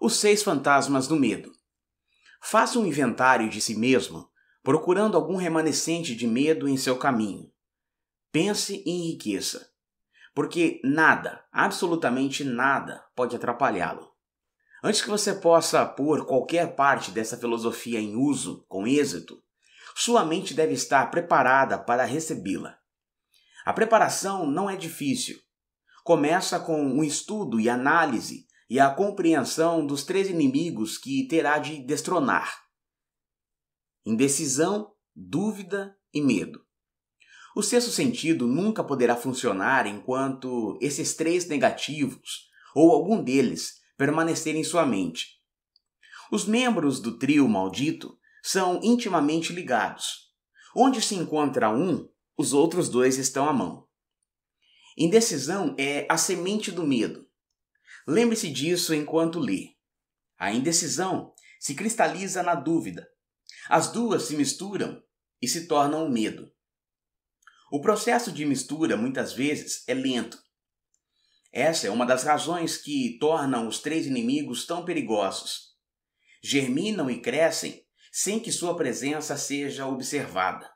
Os Seis Fantasmas do Medo. Faça um inventário de si mesmo, procurando algum remanescente de medo em seu caminho. Pense e enriqueça, porque nada, absolutamente nada, pode atrapalhá-lo. Antes que você possa pôr qualquer parte dessa filosofia em uso com êxito, sua mente deve estar preparada para recebê-la. A preparação não é difícil. Começa com um estudo e análise e a compreensão dos três inimigos que terá de destronar: indecisão, dúvida e medo. O sexto sentido nunca poderá funcionar enquanto esses três negativos, ou algum deles, permanecer em sua mente. Os membros do trio maldito são intimamente ligados. Onde se encontra um, os outros dois estão à mão. Indecisão é a semente do medo. Lembre-se disso enquanto lê. A indecisão se cristaliza na dúvida. As duas se misturam e se tornam o medo. O processo de mistura muitas vezes é lento. Essa é uma das razões que tornam os três inimigos tão perigosos. Germinam e crescem sem que sua presença seja observada.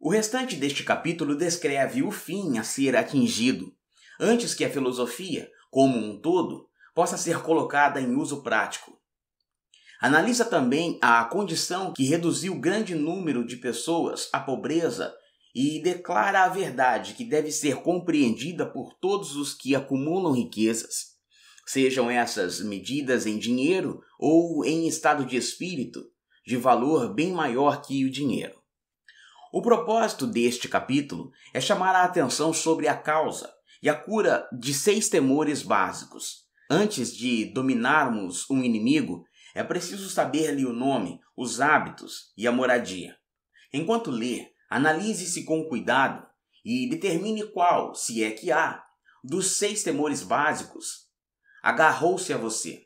O restante deste capítulo descreve o fim a ser atingido, antes que a filosofia como um todo, possa ser colocada em uso prático. Analisa também a condição que reduziu grande número de pessoas à pobreza e declara a verdade que deve ser compreendida por todos os que acumulam riquezas, sejam essas medidas em dinheiro ou em estado de espírito, de valor bem maior que o dinheiro. O propósito deste capítulo é chamar a atenção sobre a causa, e a cura de seis temores básicos. Antes de dominarmos um inimigo, é preciso saber-lhe o nome, os hábitos e a moradia. Enquanto lê, analise-se com cuidado e determine qual, se é que há, dos seis temores básicos agarrou-se a você.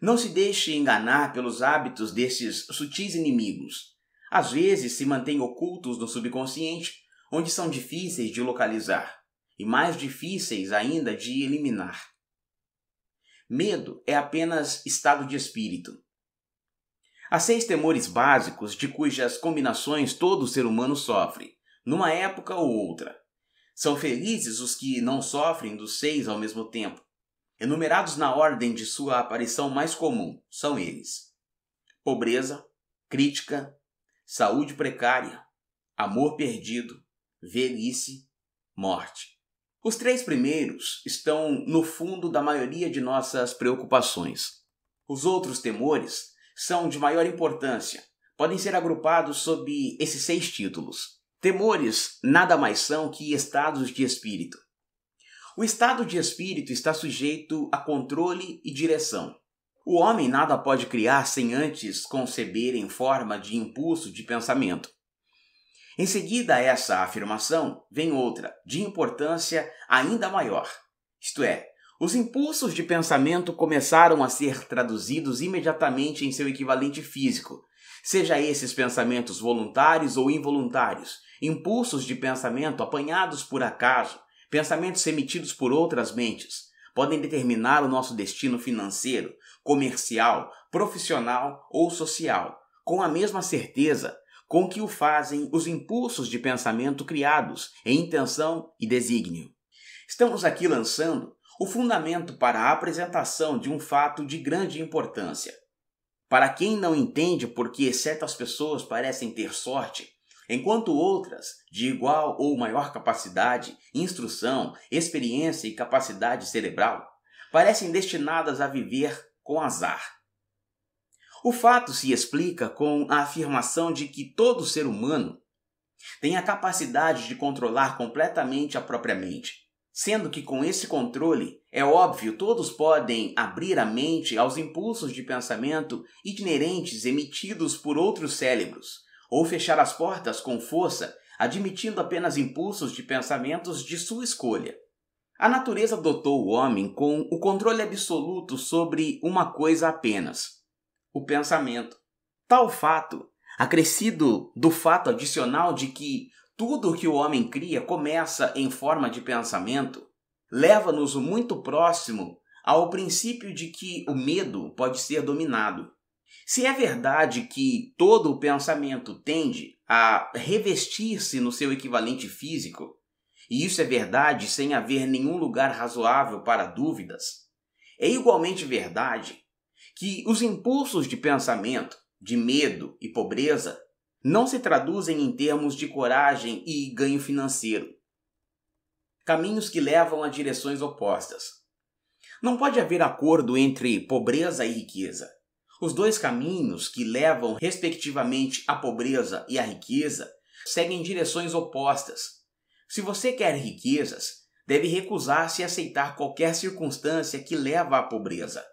Não se deixe enganar pelos hábitos desses sutis inimigos. Às vezes se mantêm ocultos no subconsciente, onde são difíceis de localizar e mais difíceis ainda de eliminar. Medo é apenas estado de espírito. Há seis temores básicos de cujas combinações todo ser humano sofre, numa época ou outra. São felizes os que não sofrem dos seis ao mesmo tempo. Enumerados na ordem de sua aparição mais comum, são eles: pobreza, crítica, saúde precária, amor perdido, velhice, morte. Os três primeiros estão no fundo da maioria de nossas preocupações. Os outros temores são de maior importância. Podem ser agrupados sob esses seis títulos. Temores nada mais são que estados de espírito. O estado de espírito está sujeito a controle e direção. O homem nada pode criar sem antes conceber em forma de impulso de pensamento. Em seguida a essa afirmação, vem outra, de importância ainda maior. Isto é, os impulsos de pensamento começaram a ser traduzidos imediatamente em seu equivalente físico, seja esses pensamentos voluntários ou involuntários, impulsos de pensamento apanhados por acaso, pensamentos emitidos por outras mentes, podem determinar o nosso destino financeiro, comercial, profissional ou social. Com a mesma certeza, com que o fazem os impulsos de pensamento criados em intenção e desígnio. Estamos aqui lançando o fundamento para a apresentação de um fato de grande importância. Para quem não entende por que certas pessoas parecem ter sorte, enquanto outras, de igual ou maior capacidade, instrução, experiência e capacidade cerebral, parecem destinadas a viver com azar. O fato se explica com a afirmação de que todo ser humano tem a capacidade de controlar completamente a própria mente, sendo que com esse controle, é óbvio, todos podem abrir a mente aos impulsos de pensamento inerentes emitidos por outros cérebros, ou fechar as portas com força, admitindo apenas impulsos de pensamentos de sua escolha. A natureza dotou o homem com o controle absoluto sobre uma coisa apenas, o pensamento. Tal fato, acrescido do fato adicional de que tudo o que o homem cria começa em forma de pensamento, leva-nos muito próximo ao princípio de que o medo pode ser dominado. Se é verdade que todo o pensamento tende a revestir-se no seu equivalente físico, e isso é verdade sem haver nenhum lugar razoável para dúvidas, é igualmente verdade que os impulsos de pensamento, de medo e pobreza não se traduzem em termos de coragem e ganho financeiro. Caminhos que levam a direções opostas. Não pode haver acordo entre pobreza e riqueza. Os dois caminhos que levam, respectivamente, à pobreza e à riqueza seguem direções opostas. Se você quer riquezas, deve recusar-se a aceitar qualquer circunstância que leva à pobreza.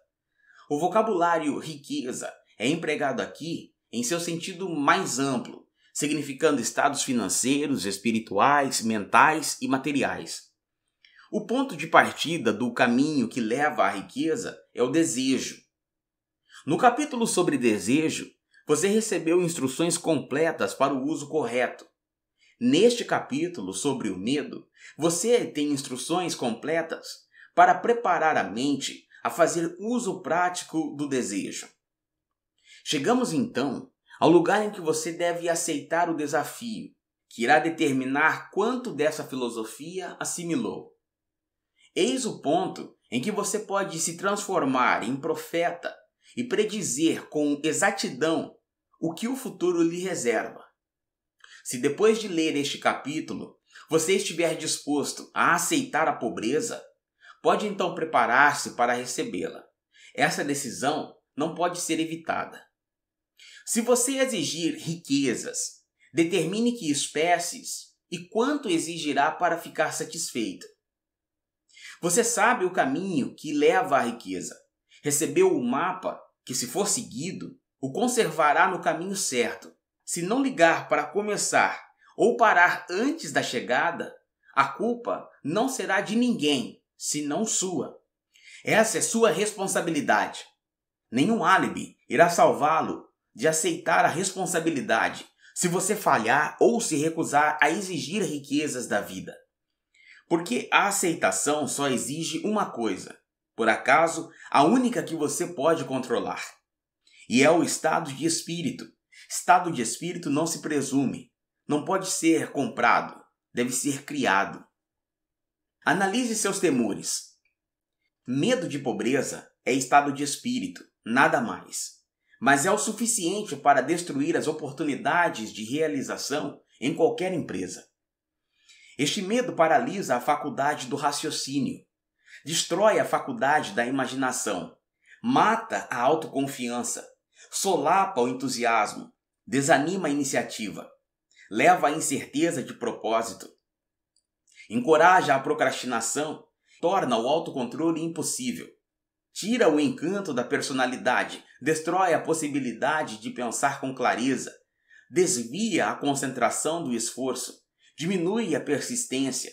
O vocabulário riqueza é empregado aqui em seu sentido mais amplo, significando estados financeiros, espirituais, mentais e materiais. O ponto de partida do caminho que leva à riqueza é o desejo. No capítulo sobre desejo, você recebeu instruções completas para o uso correto. Neste capítulo sobre o medo, você tem instruções completas para preparar a mente a fazer uso prático do desejo. Chegamos então ao lugar em que você deve aceitar o desafio, que irá determinar quanto dessa filosofia assimilou. Eis o ponto em que você pode se transformar em profeta e predizer com exatidão o que o futuro lhe reserva. Se depois de ler este capítulo você estiver disposto a aceitar a pobreza, pode então preparar-se para recebê-la. Essa decisão não pode ser evitada. Se você exigir riquezas, determine que espécies e quanto exigirá para ficar satisfeito. Você sabe o caminho que leva à riqueza. Recebeu o mapa que, se for seguido, o conservará no caminho certo. Se não ligar para começar ou parar antes da chegada, a culpa não será de ninguém, se não sua. Essa é sua responsabilidade. Nenhum álibi irá salvá-lo de aceitar a responsabilidade se você falhar ou se recusar a exigir riquezas da vida. Porque a aceitação só exige uma coisa, por acaso a única que você pode controlar. E é o estado de espírito. Estado de espírito não se presume, não pode ser comprado, deve ser criado. Analise seus temores. Medo de pobreza é estado de espírito, nada mais. Mas é o suficiente para destruir as oportunidades de realização em qualquer empresa. Este medo paralisa a faculdade do raciocínio, destrói a faculdade da imaginação, mata a autoconfiança, solapa o entusiasmo, desanima a iniciativa, leva à incerteza de propósito, encoraja a procrastinação, torna o autocontrole impossível, tira o encanto da personalidade, destrói a possibilidade de pensar com clareza, desvia a concentração do esforço, diminui a persistência,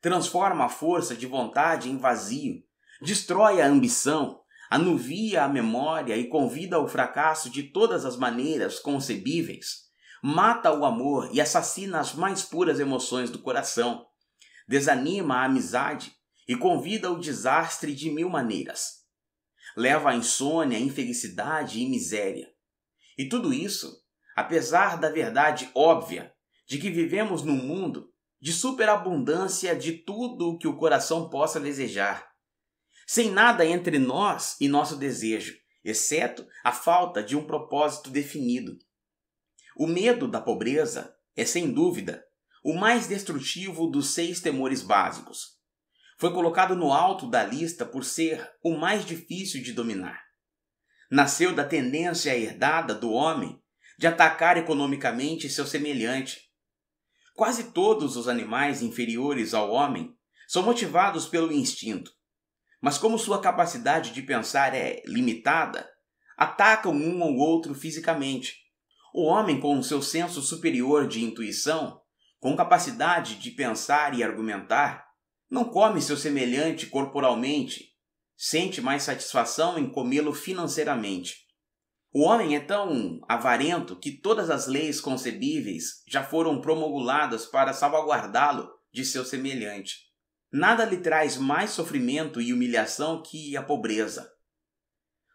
transforma a força de vontade em vazio, destrói a ambição, anuvia a memória e convida ao fracasso de todas as maneiras concebíveis, mata o amor e assassina as mais puras emoções do coração, desanima a amizade e convida ao desastre de mil maneiras. Leva à insônia, infelicidade e miséria. E tudo isso, apesar da verdade óbvia de que vivemos num mundo de superabundância de tudo o que o coração possa desejar, sem nada entre nós e nosso desejo, exceto a falta de um propósito definido. O medo da pobreza é, sem dúvida, o mais destrutivo dos seis temores básicos. Foi colocado no alto da lista por ser o mais difícil de dominar. Nasceu da tendência herdada do homem de atacar economicamente seu semelhante. Quase todos os animais inferiores ao homem são motivados pelo instinto, mas como sua capacidade de pensar é limitada, atacam um ao outro fisicamente. O homem, com o seu senso superior de intuição, com capacidade de pensar e argumentar, não come seu semelhante corporalmente, sente mais satisfação em comê-lo financeiramente. O homem é tão avarento que todas as leis concebíveis já foram promulgadas para salvaguardá-lo de seu semelhante. Nada lhe traz mais sofrimento e humilhação que a pobreza.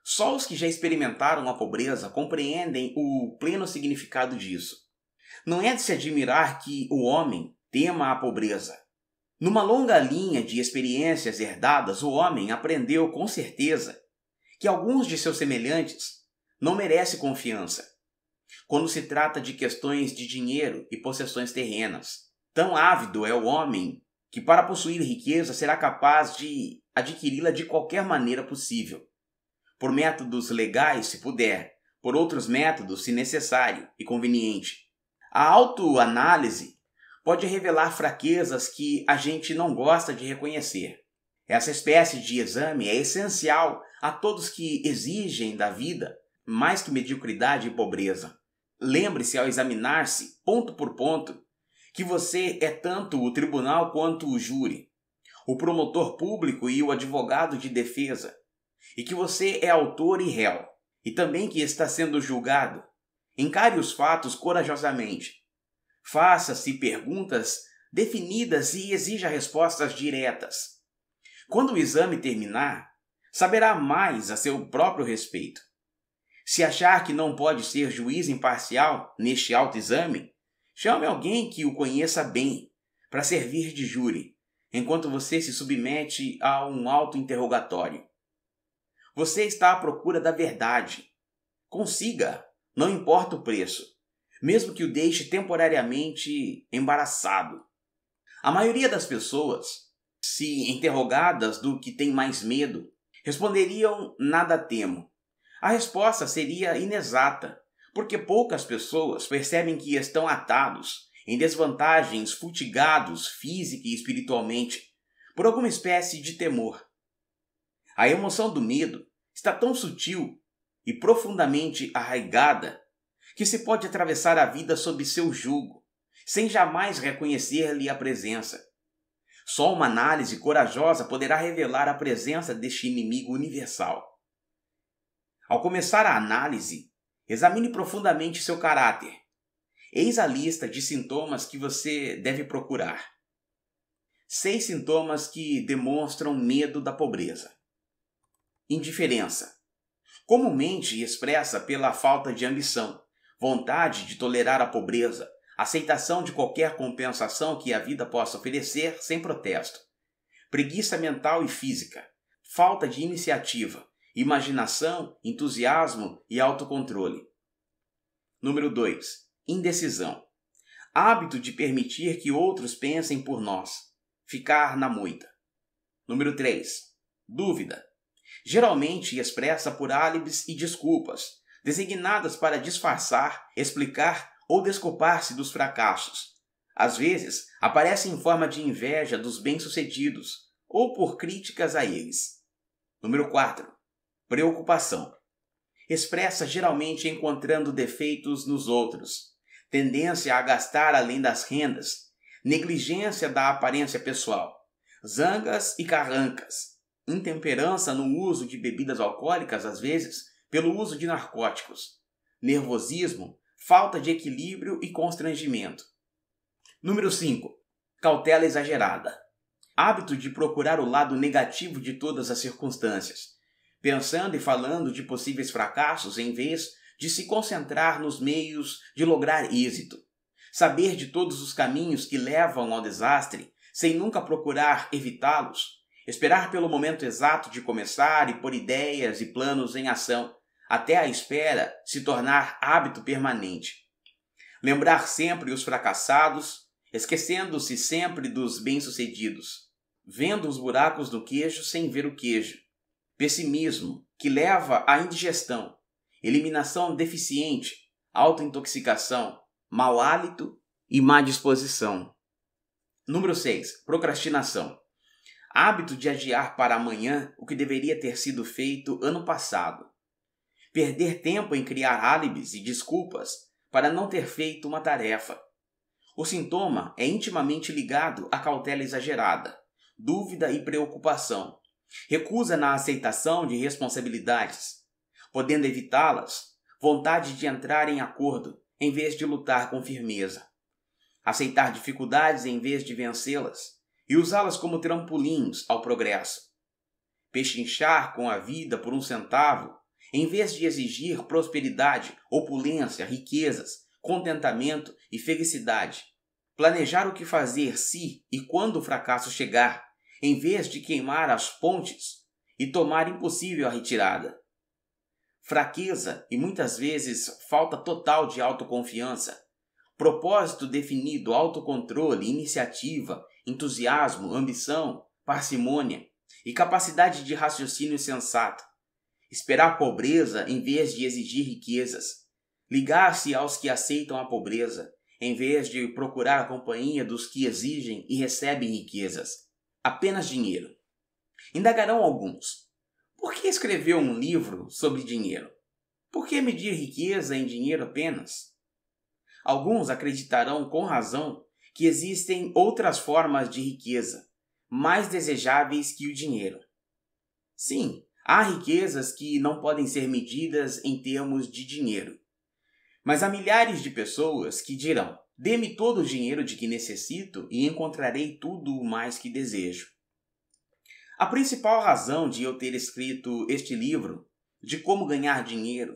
Só os que já experimentaram a pobreza compreendem o pleno significado disso. Não é de se admirar que o homem tema a pobreza. Numa longa linha de experiências herdadas, o homem aprendeu com certeza que alguns de seus semelhantes não merecem confiança quando se trata de questões de dinheiro e possessões terrenas. Tão ávido é o homem que, para possuir riqueza, será capaz de adquiri-la de qualquer maneira possível. Por métodos legais, se puder, por outros métodos, se necessário e conveniente. A autoanálise pode revelar fraquezas que a gente não gosta de reconhecer. Essa espécie de exame é essencial a todos que exigem da vida mais que mediocridade e pobreza. Lembre-se ao examinar-se, ponto por ponto, que você é tanto o tribunal quanto o júri, o promotor público e o advogado de defesa, e que você é autor e réu, e também que está sendo julgado, Encare os fatos corajosamente. Faça-se perguntas definidas e exija respostas diretas. Quando o exame terminar, saberá mais a seu próprio respeito. Se achar que não pode ser juiz imparcial neste autoexame, chame alguém que o conheça bem para servir de júri, enquanto você se submete a um auto-interrogatório. Você está à procura da verdade. Consiga não importa o preço, mesmo que o deixe temporariamente embaraçado. A maioria das pessoas, se interrogadas do que tem mais medo, responderiam nada temo. A resposta seria inexata, porque poucas pessoas percebem que estão atados, em desvantagens, futigados física e espiritualmente, por alguma espécie de temor. A emoção do medo está tão sutil e profundamente arraigada que se pode atravessar a vida sob seu jugo, sem jamais reconhecer-lhe a presença. Só uma análise corajosa poderá revelar a presença deste inimigo universal. Ao começar a análise, examine profundamente seu caráter. Eis a lista de sintomas que você deve procurar. Seis sintomas que demonstram medo da pobreza: indiferença, comumente expressa pela falta de ambição, vontade de tolerar a pobreza, aceitação de qualquer compensação que a vida possa oferecer sem protesto, preguiça mental e física, falta de iniciativa, imaginação, entusiasmo e autocontrole. Número 2. Indecisão. Hábito de permitir que outros pensem por nós. Ficar na moita. Número 3. Dúvida geralmente expressa por álibis e desculpas, designadas para disfarçar, explicar ou desculpar-se dos fracassos. Às vezes, aparece em forma de inveja dos bem-sucedidos ou por críticas a eles. Número 4. Preocupação. Expressa geralmente encontrando defeitos nos outros, tendência a gastar além das rendas, negligência da aparência pessoal, zangas e carrancas, intemperança no uso de bebidas alcoólicas, às vezes, pelo uso de narcóticos, nervosismo, falta de equilíbrio e constrangimento. Número 5. Cautela exagerada. Hábito de procurar o lado negativo de todas as circunstâncias, pensando e falando de possíveis fracassos em vez de se concentrar nos meios de lograr êxito. Saber de todos os caminhos que levam ao desastre, sem nunca procurar evitá-los, esperar pelo momento exato de começar e pôr ideias e planos em ação, até a espera se tornar hábito permanente. Lembrar sempre os fracassados, esquecendo-se sempre dos bem-sucedidos, vendo os buracos do queijo sem ver o queijo. Pessimismo, que leva à indigestão, eliminação deficiente, autointoxicação, mau hálito e má disposição. Número 6. Procrastinação hábito de adiar para amanhã o que deveria ter sido feito ano passado, perder tempo em criar álibis e desculpas para não ter feito uma tarefa. O sintoma é intimamente ligado à cautela exagerada, dúvida e preocupação, recusa na aceitação de responsabilidades, podendo evitá-las, vontade de entrar em acordo em vez de lutar com firmeza, aceitar dificuldades em vez de vencê-las e usá-las como trampolins ao progresso. Pechinchar com a vida por um centavo, em vez de exigir prosperidade, opulência, riquezas, contentamento e felicidade. Planejar o que fazer se e quando o fracasso chegar, em vez de queimar as pontes e tomar impossível a retirada. Fraqueza e muitas vezes falta total de autoconfiança. Propósito definido, autocontrole, iniciativa, entusiasmo, ambição, parcimônia e capacidade de raciocínio sensato. Esperar pobreza em vez de exigir riquezas. Ligar-se aos que aceitam a pobreza, em vez de procurar a companhia dos que exigem e recebem riquezas. Apenas dinheiro. Indagarão alguns. Por que escreveu um livro sobre dinheiro? Por que medir riqueza em dinheiro apenas? Alguns acreditarão com razão que existem outras formas de riqueza mais desejáveis que o dinheiro. Sim, há riquezas que não podem ser medidas em termos de dinheiro. Mas há milhares de pessoas que dirão: dê-me todo o dinheiro de que necessito e encontrarei tudo o mais que desejo. A principal razão de eu ter escrito este livro, de como ganhar dinheiro,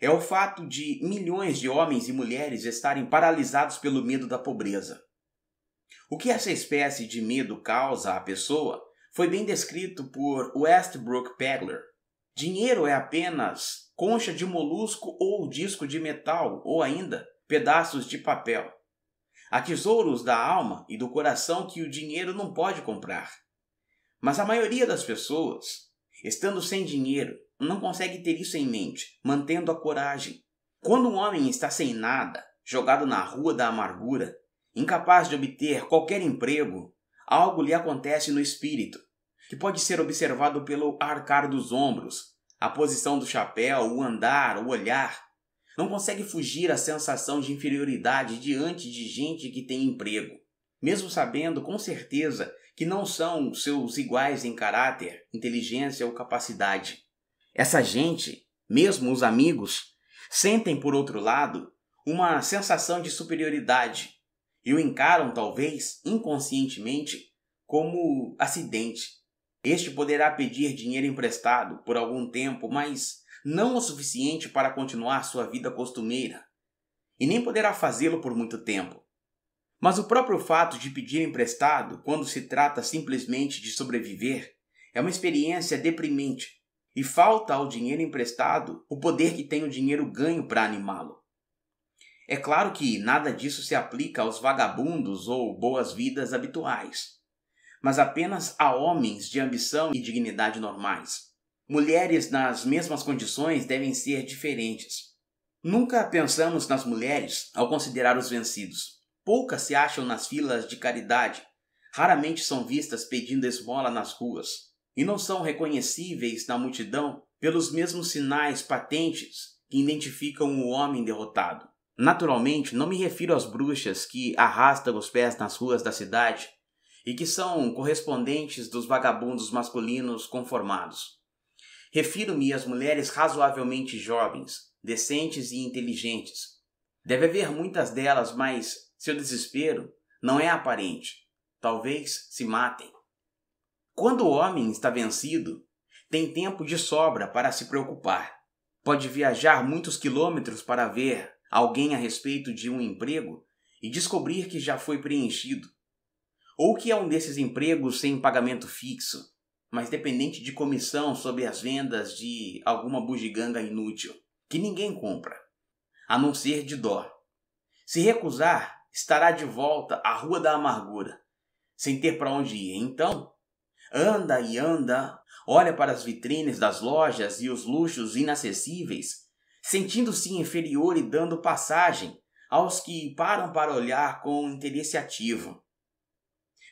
é o fato de milhões de homens e mulheres estarem paralisados pelo medo da pobreza. O que essa espécie de medo causa à pessoa foi bem descrito por Westbrook Pegler. Dinheiro é apenas concha de molusco ou disco de metal, ou ainda pedaços de papel. Há tesouros da alma e do coração que o dinheiro não pode comprar. Mas a maioria das pessoas, estando sem dinheiro, não consegue ter isso em mente, mantendo a coragem. Quando um homem está sem nada, jogado na rua da amargura, incapaz de obter qualquer emprego, algo lhe acontece no espírito, que pode ser observado pelo arcar dos ombros, a posição do chapéu, o andar, o olhar. Não consegue fugir à sensação de inferioridade diante de gente que tem emprego, mesmo sabendo com certeza que não são seus iguais em caráter, inteligência ou capacidade. Essa gente, mesmo os amigos, sentem, por outro lado, uma sensação de superioridade, e o encaram, talvez inconscientemente, como acidente. Este poderá pedir dinheiro emprestado por algum tempo, mas não o suficiente para continuar sua vida costumeira, e nem poderá fazê-lo por muito tempo. Mas o próprio fato de pedir emprestado, quando se trata simplesmente de sobreviver, é uma experiência deprimente, e falta ao dinheiro emprestado o poder que tem o dinheiro ganho para animá-lo. É claro que nada disso se aplica aos vagabundos ou boas-vidas habituais, mas apenas a homens de ambição e dignidade normais. Mulheres nas mesmas condições devem ser diferentes. Nunca pensamos nas mulheres ao considerar os vencidos. Poucas se acham nas filas de caridade, raramente são vistas pedindo esmola nas ruas e não são reconhecíveis na multidão pelos mesmos sinais patentes que identificam o homem derrotado. Naturalmente, não me refiro às bruxas que arrastam os pés nas ruas da cidade e que são correspondentes dos vagabundos masculinos conformados. Refiro-me às mulheres razoavelmente jovens, decentes e inteligentes. Deve haver muitas delas, mas seu desespero não é aparente. Talvez se matem. Quando o homem está vencido, tem tempo de sobra para se preocupar. Pode viajar muitos quilômetros para ver alguém a respeito de um emprego e descobrir que já foi preenchido, ou que é um desses empregos sem pagamento fixo, mas dependente de comissão sobre as vendas de alguma bugiganga inútil, que ninguém compra, a não ser de dó. Se recusar, estará de volta à Rua da Amargura, sem ter para onde ir. Então, anda e anda, olha para as vitrines das lojas e os luxos inacessíveis sentindo-se inferior e dando passagem aos que param para olhar com interesse ativo.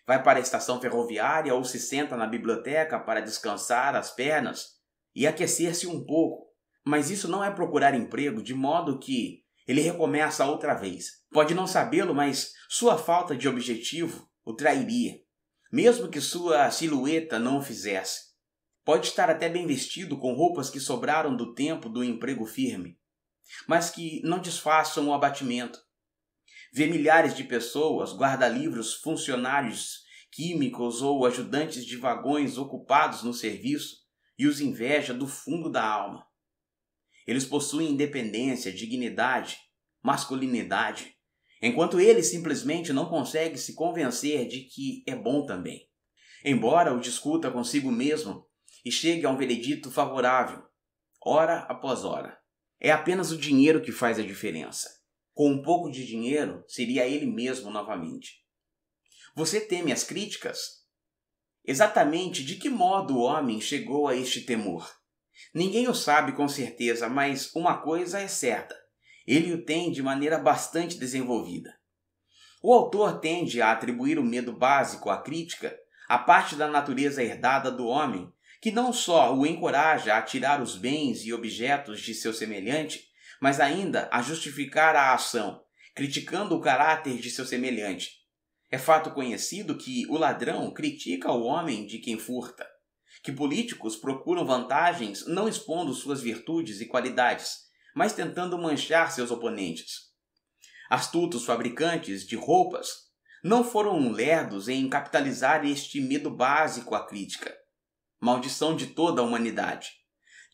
Vai para a estação ferroviária ou se senta na biblioteca para descansar as pernas e aquecer-se um pouco. Mas isso não é procurar emprego, de modo que ele recomeça outra vez. Pode não sabê-lo, mas sua falta de objetivo o trairia, mesmo que sua silhueta não o fizesse. Pode estar até bem vestido com roupas que sobraram do tempo do emprego firme, mas que não disfarçam o abatimento. Vê milhares de pessoas, guarda-livros, funcionários químicos ou ajudantes de vagões ocupados no serviço e os inveja do fundo da alma. Eles possuem independência, dignidade, masculinidade, enquanto ele simplesmente não consegue se convencer de que é bom também. Embora o discuta consigo mesmo, e chegue a um veredito favorável, hora após hora. É apenas o dinheiro que faz a diferença. Com um pouco de dinheiro, seria ele mesmo novamente. Você teme as críticas? Exatamente de que modo o homem chegou a este temor? Ninguém o sabe com certeza, mas uma coisa é certa: ele o tem de maneira bastante desenvolvida. O autor tende a atribuir o medo básico à crítica à parte da natureza herdada do homem que não só o encoraja a tirar os bens e objetos de seu semelhante, mas ainda a justificar a ação, criticando o caráter de seu semelhante. É fato conhecido que o ladrão critica o homem de quem furta, que políticos procuram vantagens não expondo suas virtudes e qualidades, mas tentando manchar seus oponentes. Astutos fabricantes de roupas não foram lerdos em capitalizar este medo básico à crítica maldição de toda a humanidade.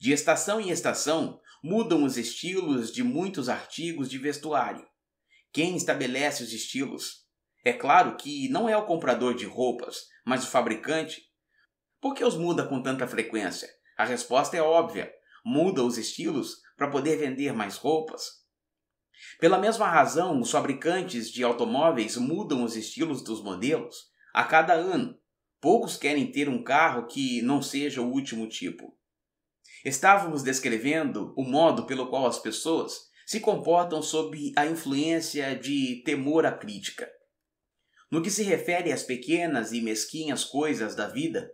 De estação em estação, mudam os estilos de muitos artigos de vestuário. Quem estabelece os estilos? É claro que não é o comprador de roupas, mas o fabricante. Por que os muda com tanta frequência? A resposta é óbvia: muda os estilos para poder vender mais roupas. Pela mesma razão, os fabricantes de automóveis mudam os estilos dos modelos a cada ano Poucos querem ter um carro que não seja o último tipo. Estávamos descrevendo o modo pelo qual as pessoas se comportam sob a influência de temor à crítica. No que se refere às pequenas e mesquinhas coisas da vida,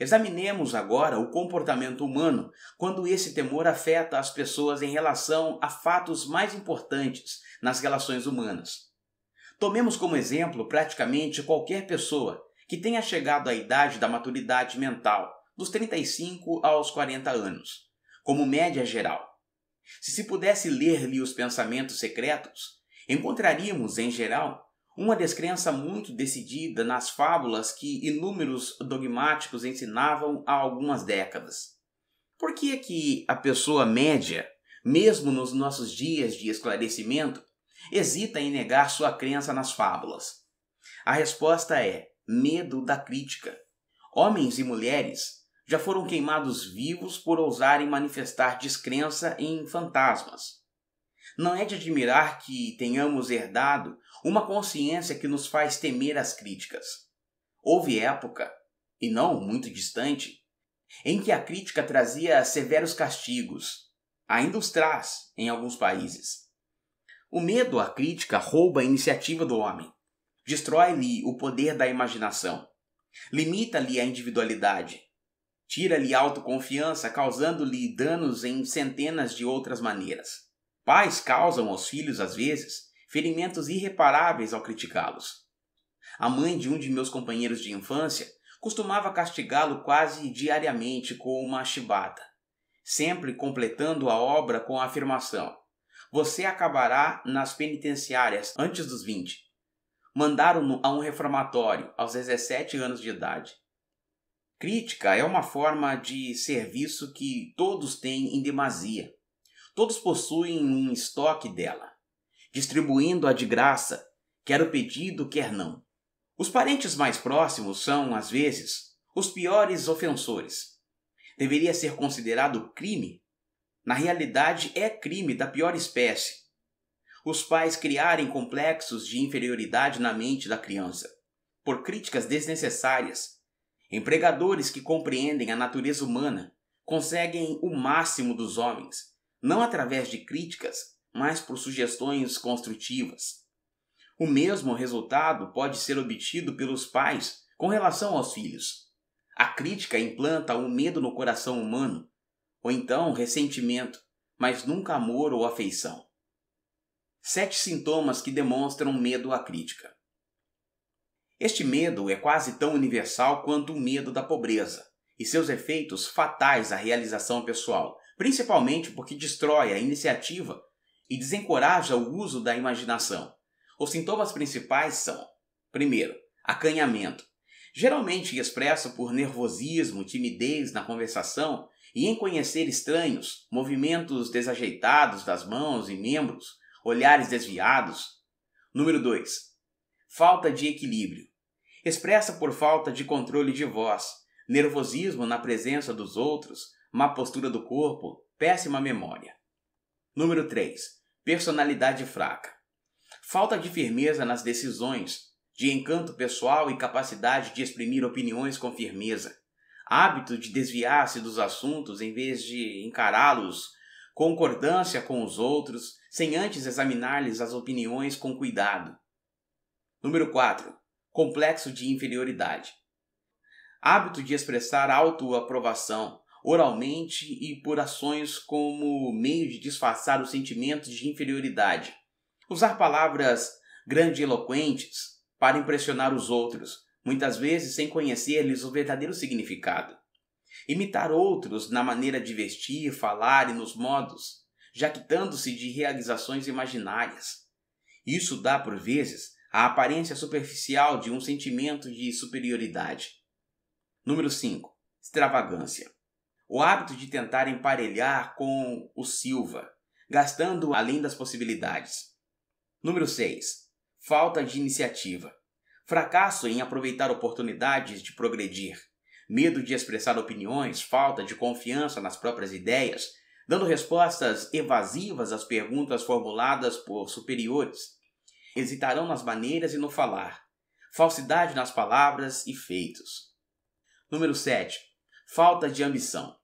examinemos agora o comportamento humano quando esse temor afeta as pessoas em relação a fatos mais importantes nas relações humanas. Tomemos como exemplo praticamente qualquer pessoa que tenha chegado à idade da maturidade mental, dos 35 aos 40 anos, como média geral. Se se pudesse ler-lhe os pensamentos secretos, encontraríamos, em geral, uma descrença muito decidida nas fábulas que inúmeros dogmáticos ensinavam há algumas décadas. Por que é que a pessoa média, mesmo nos nossos dias de esclarecimento, hesita em negar sua crença nas fábulas? A resposta é medo da crítica. Homens e mulheres já foram queimados vivos por ousarem manifestar descrença em fantasmas. Não é de admirar que tenhamos herdado uma consciência que nos faz temer as críticas. Houve época, e não muito distante, em que a crítica trazia severos castigos. Ainda os traz em alguns países. O medo à crítica rouba a iniciativa do homem. Destrói-lhe o poder da imaginação. Limita-lhe a individualidade. Tira-lhe autoconfiança, causando-lhe danos em centenas de outras maneiras. Pais causam aos filhos, às vezes, ferimentos irreparáveis ao criticá-los. A mãe de um de meus companheiros de infância costumava castigá-lo quase diariamente com uma chibata, sempre completando a obra com a afirmação: Você acabará nas penitenciárias antes dos 20 mandaram-no a um reformatório aos 17 anos de idade. Crítica é uma forma de serviço que todos têm em demasia. Todos possuem um estoque dela, distribuindo-a de graça, quer o pedido, quer não. Os parentes mais próximos são, às vezes, os piores ofensores. Deveria ser considerado crime? Na realidade, é crime da pior espécie os pais criarem complexos de inferioridade na mente da criança, por críticas desnecessárias. Empregadores que compreendem a natureza humana conseguem o máximo dos homens, não através de críticas, mas por sugestões construtivas. O mesmo resultado pode ser obtido pelos pais com relação aos filhos. A crítica implanta um medo no coração humano, ou então ressentimento, mas nunca amor ou afeição sete sintomas que demonstram medo à crítica. Este medo é quase tão universal quanto o medo da pobreza e seus efeitos fatais à realização pessoal, principalmente porque destrói a iniciativa e desencoraja o uso da imaginação. Os sintomas principais são: primeiro, acanhamento, geralmente expresso por nervosismo, timidez na conversação e em conhecer estranhos, movimentos desajeitados das mãos e membros, olhares desviados. Número 2. Falta de equilíbrio. Expressa por falta de controle de voz, nervosismo na presença dos outros, má postura do corpo, péssima memória. Número 3. Personalidade fraca. Falta de firmeza nas decisões, de encanto pessoal e capacidade de exprimir opiniões com firmeza. Hábito de desviar-se dos assuntos em vez de encará-los concordância com os outros, sem antes examinar-lhes as opiniões com cuidado. Número 4. Complexo de inferioridade. Hábito de expressar autoaprovação oralmente e por ações como meio de disfarçar os sentimentos de inferioridade. Usar palavras grandiloquentes para impressionar os outros, muitas vezes sem conhecer-lhes o verdadeiro significado imitar outros na maneira de vestir, falar e nos modos, jactando-se de realizações imaginárias. Isso dá, por vezes, a aparência superficial de um sentimento de superioridade. Número 5. Extravagância. O hábito de tentar emparelhar com o Silva, gastando além das possibilidades. Número 6. Falta de iniciativa. Fracasso em aproveitar oportunidades de progredir medo de expressar opiniões, falta de confiança nas próprias ideias, dando respostas evasivas às perguntas formuladas por superiores. Hesitarão nas maneiras e no falar, falsidade nas palavras e feitos. Número 7. Falta de ambição.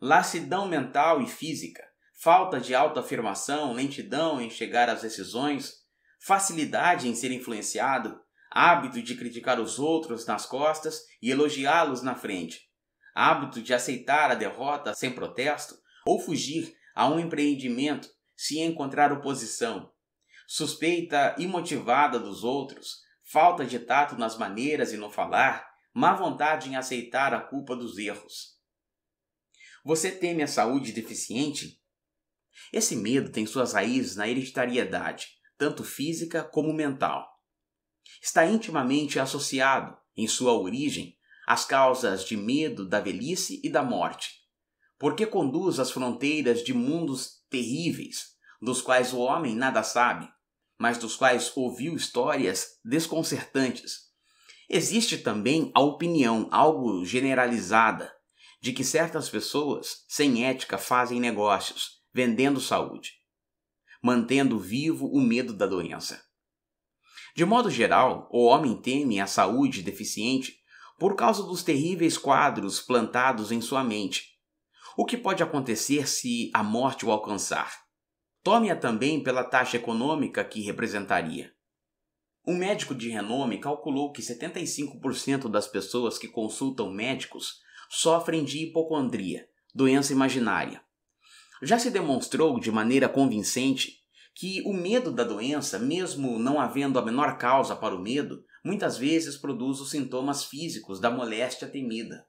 lassidão mental e física, falta de autoafirmação, lentidão em chegar às decisões, facilidade em ser influenciado, hábito de criticar os outros nas costas e elogiá-los na frente, hábito de aceitar a derrota sem protesto ou fugir a um empreendimento se encontrar oposição, suspeita imotivada dos outros, falta de tato nas maneiras e no falar, má vontade em aceitar a culpa dos erros. Você teme a saúde deficiente? Esse medo tem suas raízes na hereditariedade, tanto física como mental está intimamente associado, em sua origem, às causas de medo da velhice e da morte, porque conduz às fronteiras de mundos terríveis, dos quais o homem nada sabe, mas dos quais ouviu histórias desconcertantes. Existe também a opinião, algo generalizada, de que certas pessoas sem ética fazem negócios, vendendo saúde, mantendo vivo o medo da doença. De modo geral, o homem teme a saúde deficiente por causa dos terríveis quadros plantados em sua mente. O que pode acontecer se a morte o alcançar? Tome-a também pela taxa econômica que representaria. Um médico de renome calculou que 75% das pessoas que consultam médicos sofrem de hipocondria, doença imaginária. Já se demonstrou de maneira convincente que o medo da doença, mesmo não havendo a menor causa para o medo, muitas vezes produz os sintomas físicos da moléstia temida.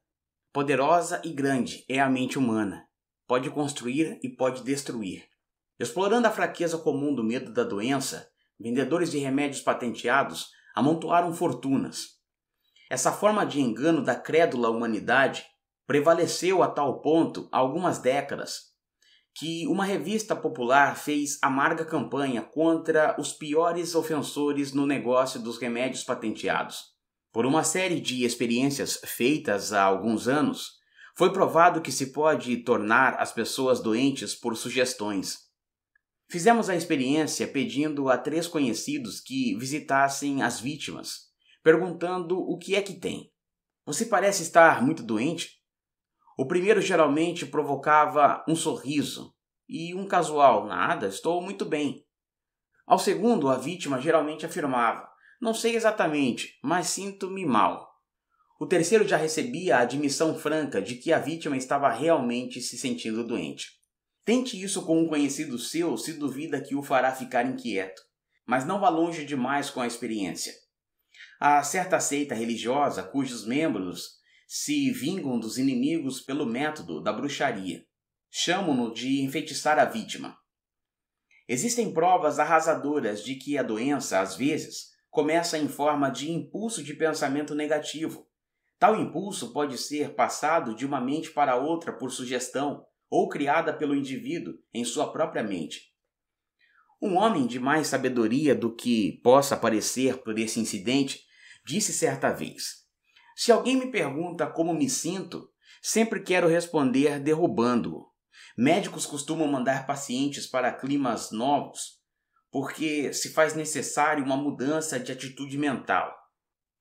Poderosa e grande é a mente humana. Pode construir e pode destruir. Explorando a fraqueza comum do medo da doença, vendedores de remédios patenteados amontoaram fortunas. Essa forma de engano da crédula humanidade prevaleceu a tal ponto há algumas décadas que uma revista popular fez amarga campanha contra os piores ofensores no negócio dos remédios patenteados. Por uma série de experiências feitas há alguns anos, foi provado que se pode tornar as pessoas doentes por sugestões. Fizemos a experiência pedindo a três conhecidos que visitassem as vítimas, perguntando o que é que tem. Você parece estar muito doente? O primeiro geralmente provocava um sorriso e um casual: Nada, estou muito bem. Ao segundo, a vítima geralmente afirmava: Não sei exatamente, mas sinto-me mal. O terceiro já recebia a admissão franca de que a vítima estava realmente se sentindo doente. Tente isso com um conhecido seu se duvida que o fará ficar inquieto, mas não vá longe demais com a experiência. Há certa seita religiosa cujos membros se vingam dos inimigos pelo método da bruxaria. Chamam-no de enfeitiçar a vítima. Existem provas arrasadoras de que a doença, às vezes, começa em forma de impulso de pensamento negativo. Tal impulso pode ser passado de uma mente para outra por sugestão ou criada pelo indivíduo em sua própria mente. Um homem de mais sabedoria do que possa parecer por esse incidente disse certa vez: se alguém me pergunta como me sinto, sempre quero responder derrubando-o. Médicos costumam mandar pacientes para climas novos porque se faz necessário uma mudança de atitude mental.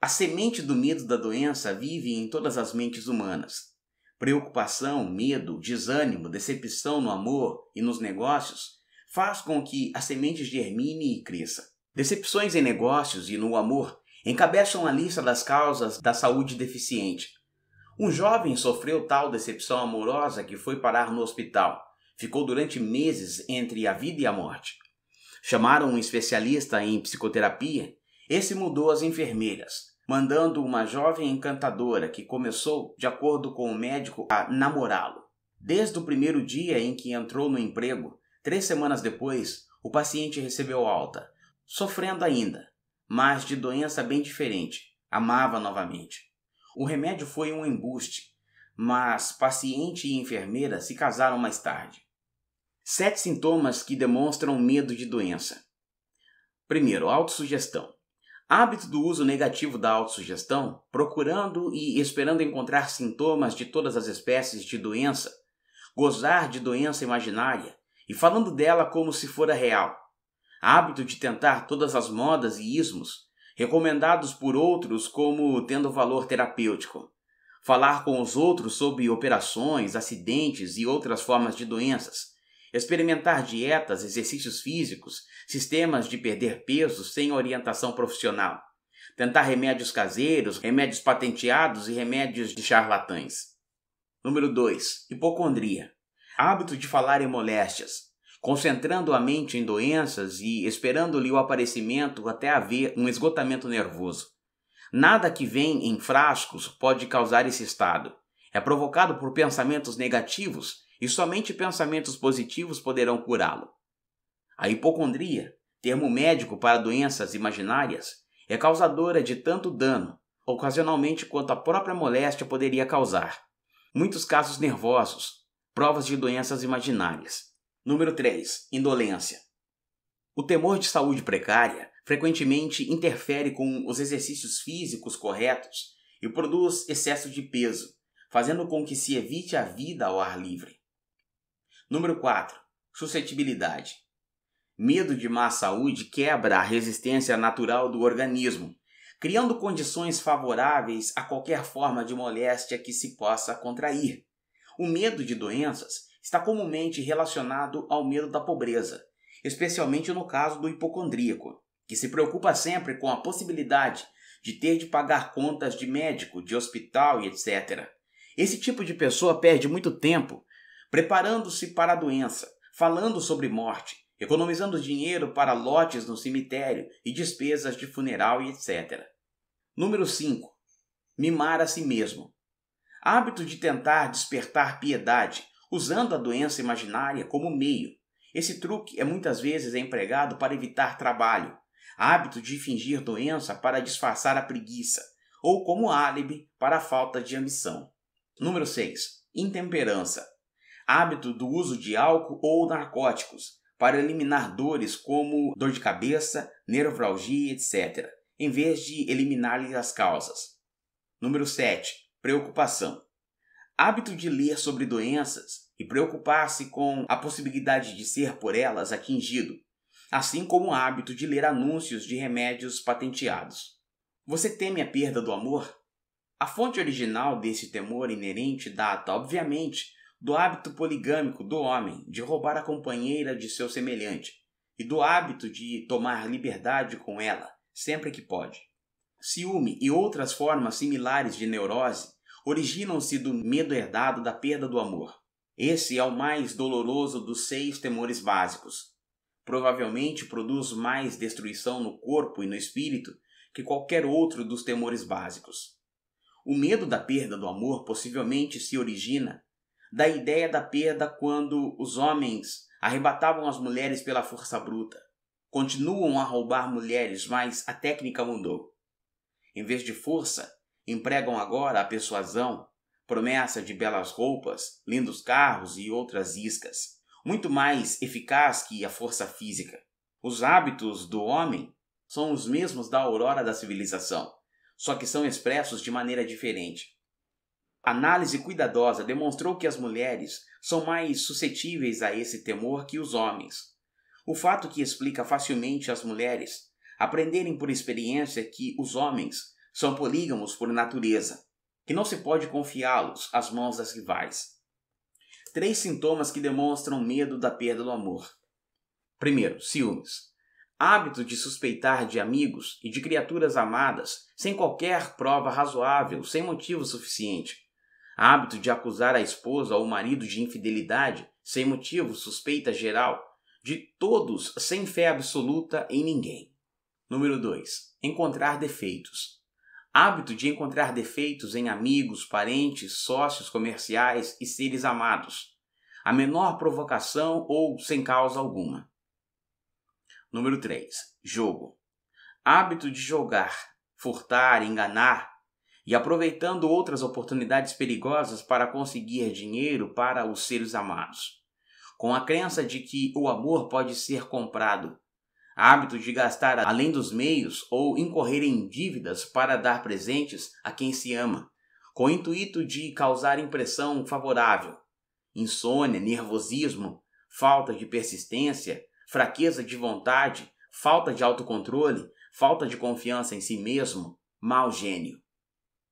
A semente do medo da doença vive em todas as mentes humanas. Preocupação, medo, desânimo, decepção no amor e nos negócios faz com que a semente germine e cresça. Decepções em negócios e no amor encabeçam a lista das causas da saúde deficiente. Um jovem sofreu tal decepção amorosa que foi parar no hospital. Ficou durante meses entre a vida e a morte. Chamaram um especialista em psicoterapia. Esse mudou as enfermeiras, mandando uma jovem encantadora que começou, de acordo com o médico, a namorá-lo. Desde o primeiro dia em que entrou no emprego, três semanas depois, o paciente recebeu alta, sofrendo ainda, mas de doença bem diferente. Amava novamente. O remédio foi um embuste, mas paciente e enfermeira se casaram mais tarde. Sete sintomas que demonstram medo de doença. Primeiro, autossugestão. Hábito do uso negativo da autossugestão, procurando e esperando encontrar sintomas de todas as espécies de doença, gozar de doença imaginária e falando dela como se fora real, hábito de tentar todas as modas e ismos, recomendados por outros como tendo valor terapêutico. Falar com os outros sobre operações, acidentes e outras formas de doenças. Experimentar dietas, exercícios físicos, sistemas de perder peso sem orientação profissional. Tentar remédios caseiros, remédios patenteados e remédios de charlatães. Número 2. Hipocondria. Hábito de falar em moléstias, concentrando a mente em doenças e esperando-lhe o aparecimento até haver um esgotamento nervoso. Nada que vem em frascos pode causar esse estado. É provocado por pensamentos negativos e somente pensamentos positivos poderão curá-lo. A hipocondria, termo médico para doenças imaginárias, é causadora de tanto dano, ocasionalmente quanto a própria moléstia poderia causar. Muitos casos nervosos, provas de doenças imaginárias. Número 3. Indolência. O temor de saúde precária frequentemente interfere com os exercícios físicos corretos e produz excesso de peso, fazendo com que se evite a vida ao ar livre. Número 4. Suscetibilidade. Medo de má saúde quebra a resistência natural do organismo, criando condições favoráveis a qualquer forma de moléstia que se possa contrair. O medo de doenças está comumente relacionado ao medo da pobreza, especialmente no caso do hipocondríaco, que se preocupa sempre com a possibilidade de ter de pagar contas de médico, de hospital e etc. Esse tipo de pessoa perde muito tempo preparando-se para a doença, falando sobre morte, economizando dinheiro para lotes no cemitério e despesas de funeral e etc. Número 5. Mimar a si mesmo. Hábito de tentar despertar piedade usando a doença imaginária como meio. Esse truque é muitas vezes empregado para evitar trabalho, hábito de fingir doença para disfarçar a preguiça, ou como álibi para a falta de ambição. Número 6. Intemperança. Hábito do uso de álcool ou narcóticos para eliminar dores como dor de cabeça, neuralgia, etc., em vez de eliminar-lhe as causas. Número 7. Preocupação hábito de ler sobre doenças e preocupar-se com a possibilidade de ser por elas atingido, assim como o hábito de ler anúncios de remédios patenteados. Você teme a perda do amor? A fonte original desse temor inerente data, obviamente, do hábito poligâmico do homem de roubar a companheira de seu semelhante e do hábito de tomar liberdade com ela sempre que pode. Ciúme e outras formas similares de neurose originam-se do medo herdado da perda do amor. Esse é o mais doloroso dos seis temores básicos. Provavelmente produz mais destruição no corpo e no espírito que qualquer outro dos temores básicos. O medo da perda do amor possivelmente se origina da ideia da perda quando os homens arrebatavam as mulheres pela força bruta. Continuam a roubar mulheres, mas a técnica mudou. Em vez de força, empregam agora a persuasão, promessa de belas roupas, lindos carros e outras iscas, muito mais eficaz que a força física. Os hábitos do homem são os mesmos da aurora da civilização, só que são expressos de maneira diferente. análise cuidadosa demonstrou que as mulheres são mais suscetíveis a esse temor que os homens. O fato que explica facilmente as mulheres aprenderem por experiência que os homens são polígamos por natureza, que não se pode confiá-los às mãos das rivais. Três sintomas que demonstram medo da perda do amor. Primeiro, ciúmes. Hábito de suspeitar de amigos e de criaturas amadas sem qualquer prova razoável, sem motivo suficiente. Hábito de acusar a esposa ou o marido de infidelidade sem motivo, suspeita geral, de todos sem fé absoluta em ninguém. Número 2. Encontrar defeitos hábito de encontrar defeitos em amigos, parentes, sócios comerciais e seres amados, a menor provocação ou sem causa alguma. Número 3. Jogo. Hábito de jogar, furtar, enganar e aproveitando outras oportunidades perigosas para conseguir dinheiro para os seres amados. Com a crença de que o amor pode ser comprado hábito de gastar além dos meios ou incorrer em dívidas para dar presentes a quem se ama, com o intuito de causar impressão favorável, insônia, nervosismo, falta de persistência, fraqueza de vontade, falta de autocontrole, falta de confiança em si mesmo, mau gênio.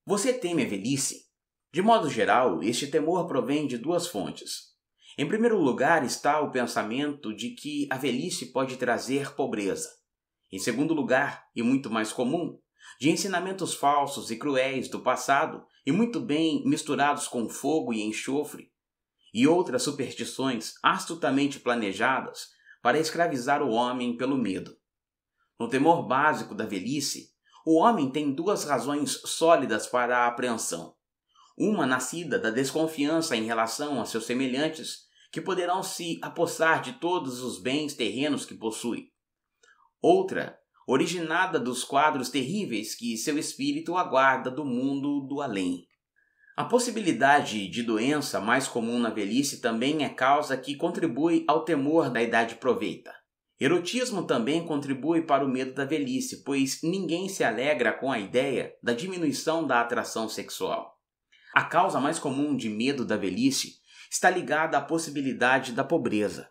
Você teme a velhice? De modo geral, este temor provém de duas fontes em primeiro lugar está o pensamento de que a velhice pode trazer pobreza. Em segundo lugar, e muito mais comum, de ensinamentos falsos e cruéis do passado e muito bem misturados com fogo e enxofre, e outras superstições astutamente planejadas para escravizar o homem pelo medo. No temor básico da velhice, o homem tem duas razões sólidas para a apreensão uma nascida da desconfiança em relação a seus semelhantes, que poderão se apossar de todos os bens terrenos que possui. Outra, originada dos quadros terríveis que seu espírito aguarda do mundo do além. A possibilidade de doença mais comum na velhice também é causa que contribui ao temor da idade proveita. Erotismo também contribui para o medo da velhice, pois ninguém se alegra com a ideia da diminuição da atração sexual. A causa mais comum de medo da velhice está ligada à possibilidade da pobreza.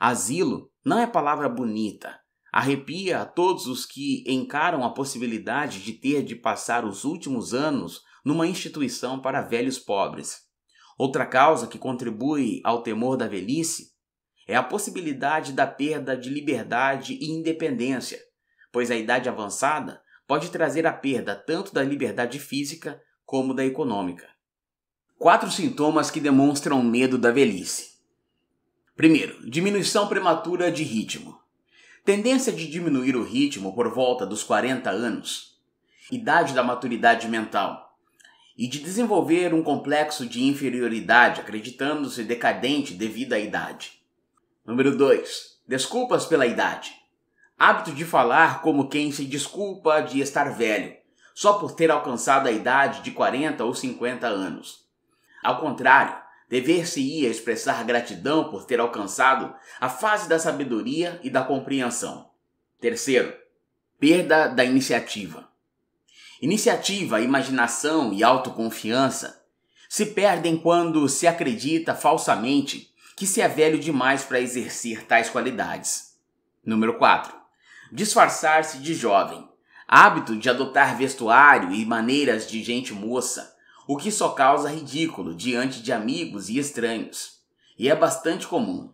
Asilo não é palavra bonita, arrepia a todos os que encaram a possibilidade de ter de passar os últimos anos numa instituição para velhos pobres. Outra causa que contribui ao temor da velhice é a possibilidade da perda de liberdade e independência, pois a idade avançada pode trazer a perda tanto da liberdade física como da econômica. Quatro sintomas que demonstram medo da velhice. Primeiro, diminuição prematura de ritmo. Tendência de diminuir o ritmo por volta dos 40 anos, idade da maturidade mental, e de desenvolver um complexo de inferioridade, acreditando-se decadente devido à idade. Número 2. Desculpas pela idade. Hábito de falar como quem se desculpa de estar velho, só por ter alcançado a idade de 40 ou 50 anos. Ao contrário, dever-se-ia expressar gratidão por ter alcançado a fase da sabedoria e da compreensão. Terceiro, perda da iniciativa. Iniciativa, imaginação e autoconfiança se perdem quando se acredita falsamente que se é velho demais para exercer tais qualidades. Número 4. Disfarçar-se de jovem hábito de adotar vestuário e maneiras de gente moça, o que só causa ridículo diante de amigos e estranhos, e é bastante comum.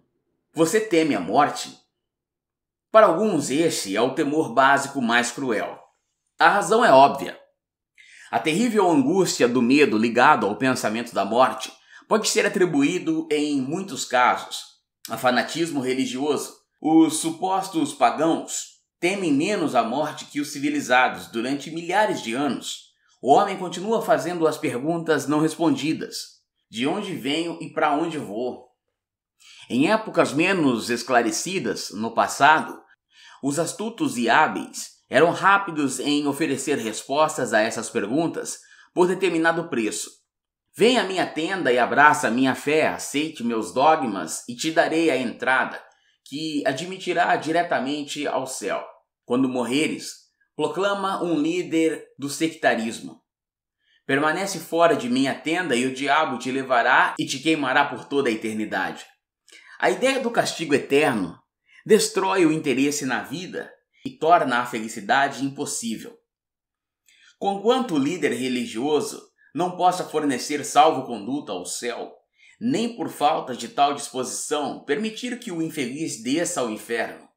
Você teme a morte? Para alguns, este é o temor básico mais cruel. A razão é óbvia. A terrível angústia do medo ligado ao pensamento da morte pode ser atribuído, em muitos casos, a fanatismo religioso, os supostos pagãos temem menos a morte que os civilizados durante milhares de anos, o homem continua fazendo as perguntas não respondidas: de onde venho e para onde vou? Em épocas menos esclarecidas, no passado, os astutos e hábeis eram rápidos em oferecer respostas a essas perguntas por determinado preço. Vem à minha tenda e abraça a minha fé, aceite meus dogmas e te darei a entrada, que admitirá diretamente ao céu. Quando morreres, proclama um líder do sectarismo. Permanece fora de minha tenda e o diabo te levará e te queimará por toda a eternidade. A ideia do castigo eterno destrói o interesse na vida e torna a felicidade impossível. Conquanto o líder religioso não possa fornecer salvo-conduta ao céu, nem por falta de tal disposição permitir que o infeliz desça ao inferno,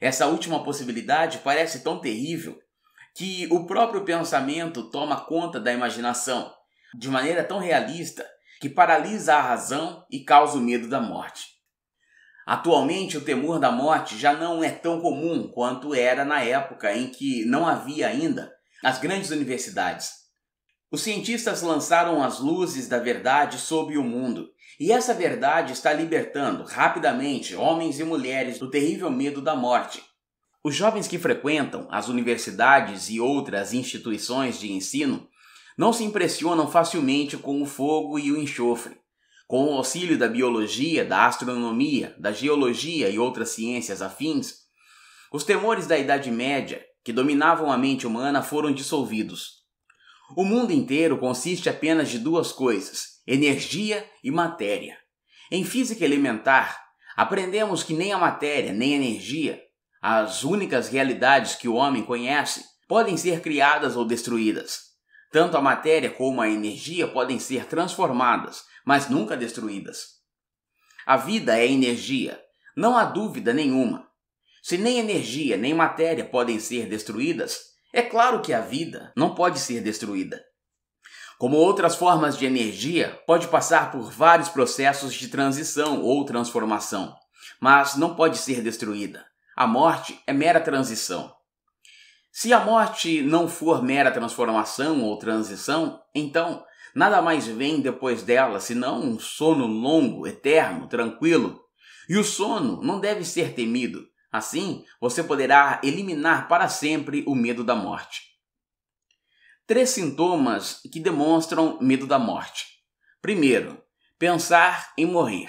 essa última possibilidade parece tão terrível que o próprio pensamento toma conta da imaginação de maneira tão realista que paralisa a razão e causa o medo da morte. Atualmente, o temor da morte já não é tão comum quanto era na época em que não havia ainda as grandes universidades. Os cientistas lançaram as luzes da verdade sobre o mundo e essa verdade está libertando rapidamente homens e mulheres do terrível medo da morte. Os jovens que frequentam as universidades e outras instituições de ensino não se impressionam facilmente com o fogo e o enxofre. Com o auxílio da biologia, da astronomia, da geologia e outras ciências afins, os temores da Idade Média, que dominavam a mente humana, foram dissolvidos. O mundo inteiro consiste apenas de duas coisas: energia e matéria. Em física elementar, aprendemos que nem a matéria nem a energia, as únicas realidades que o homem conhece, podem ser criadas ou destruídas. Tanto a matéria como a energia podem ser transformadas, mas nunca destruídas. A vida é energia, não há dúvida nenhuma. Se nem energia nem matéria podem ser destruídas, é claro que a vida não pode ser destruída. Como outras formas de energia, pode passar por vários processos de transição ou transformação, mas não pode ser destruída. A morte é mera transição. Se a morte não for mera transformação ou transição, então nada mais vem depois dela senão um sono longo, eterno, tranquilo. E o sono não deve ser temido. Assim, você poderá eliminar para sempre o medo da morte. Três sintomas que demonstram medo da morte. Primeiro, pensar em morrer.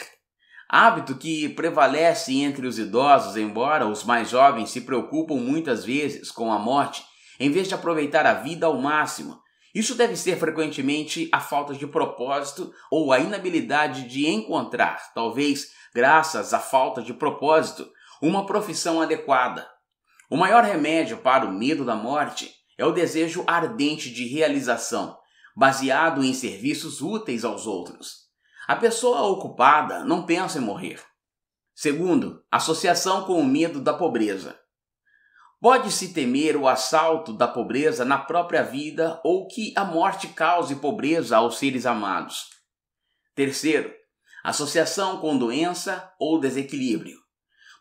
Hábito que prevalece entre os idosos, embora os mais jovens se preocupam muitas vezes com a morte, em vez de aproveitar a vida ao máximo. Isso deve ser frequentemente a falta de propósito ou a inabilidade de encontrar, talvez graças à falta de propósito, uma profissão adequada. O maior remédio para o medo da morte é o desejo ardente de realização, baseado em serviços úteis aos outros. A pessoa ocupada não pensa em morrer. Segundo, associação com o medo da pobreza. Pode-se temer o assalto da pobreza na própria vida ou que a morte cause pobreza aos seres amados. Terceiro, associação com doença ou desequilíbrio.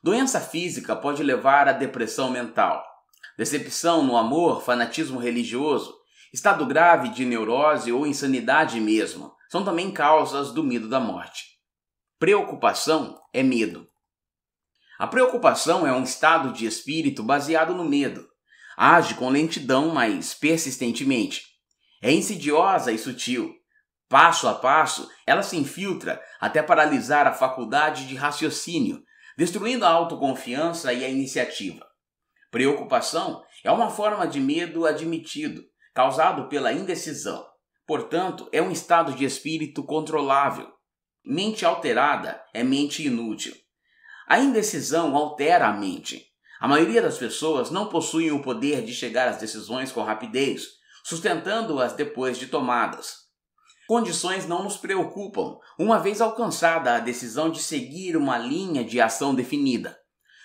Doença física pode levar à depressão mental decepção no amor, fanatismo religioso, estado grave de neurose ou insanidade mesmo, são também causas do medo da morte. Preocupação é medo. A preocupação é um estado de espírito baseado no medo. Age com lentidão, mas persistentemente. É insidiosa e sutil. Passo a passo, ela se infiltra até paralisar a faculdade de raciocínio, destruindo a autoconfiança e a iniciativa. Preocupação é uma forma de medo admitido, causado pela indecisão. Portanto, é um estado de espírito controlável. Mente alterada é mente inútil. A indecisão altera a mente. A maioria das pessoas não possuem o poder de chegar às decisões com rapidez, sustentando-as depois de tomadas. Condições não nos preocupam, uma vez alcançada a decisão de seguir uma linha de ação definida.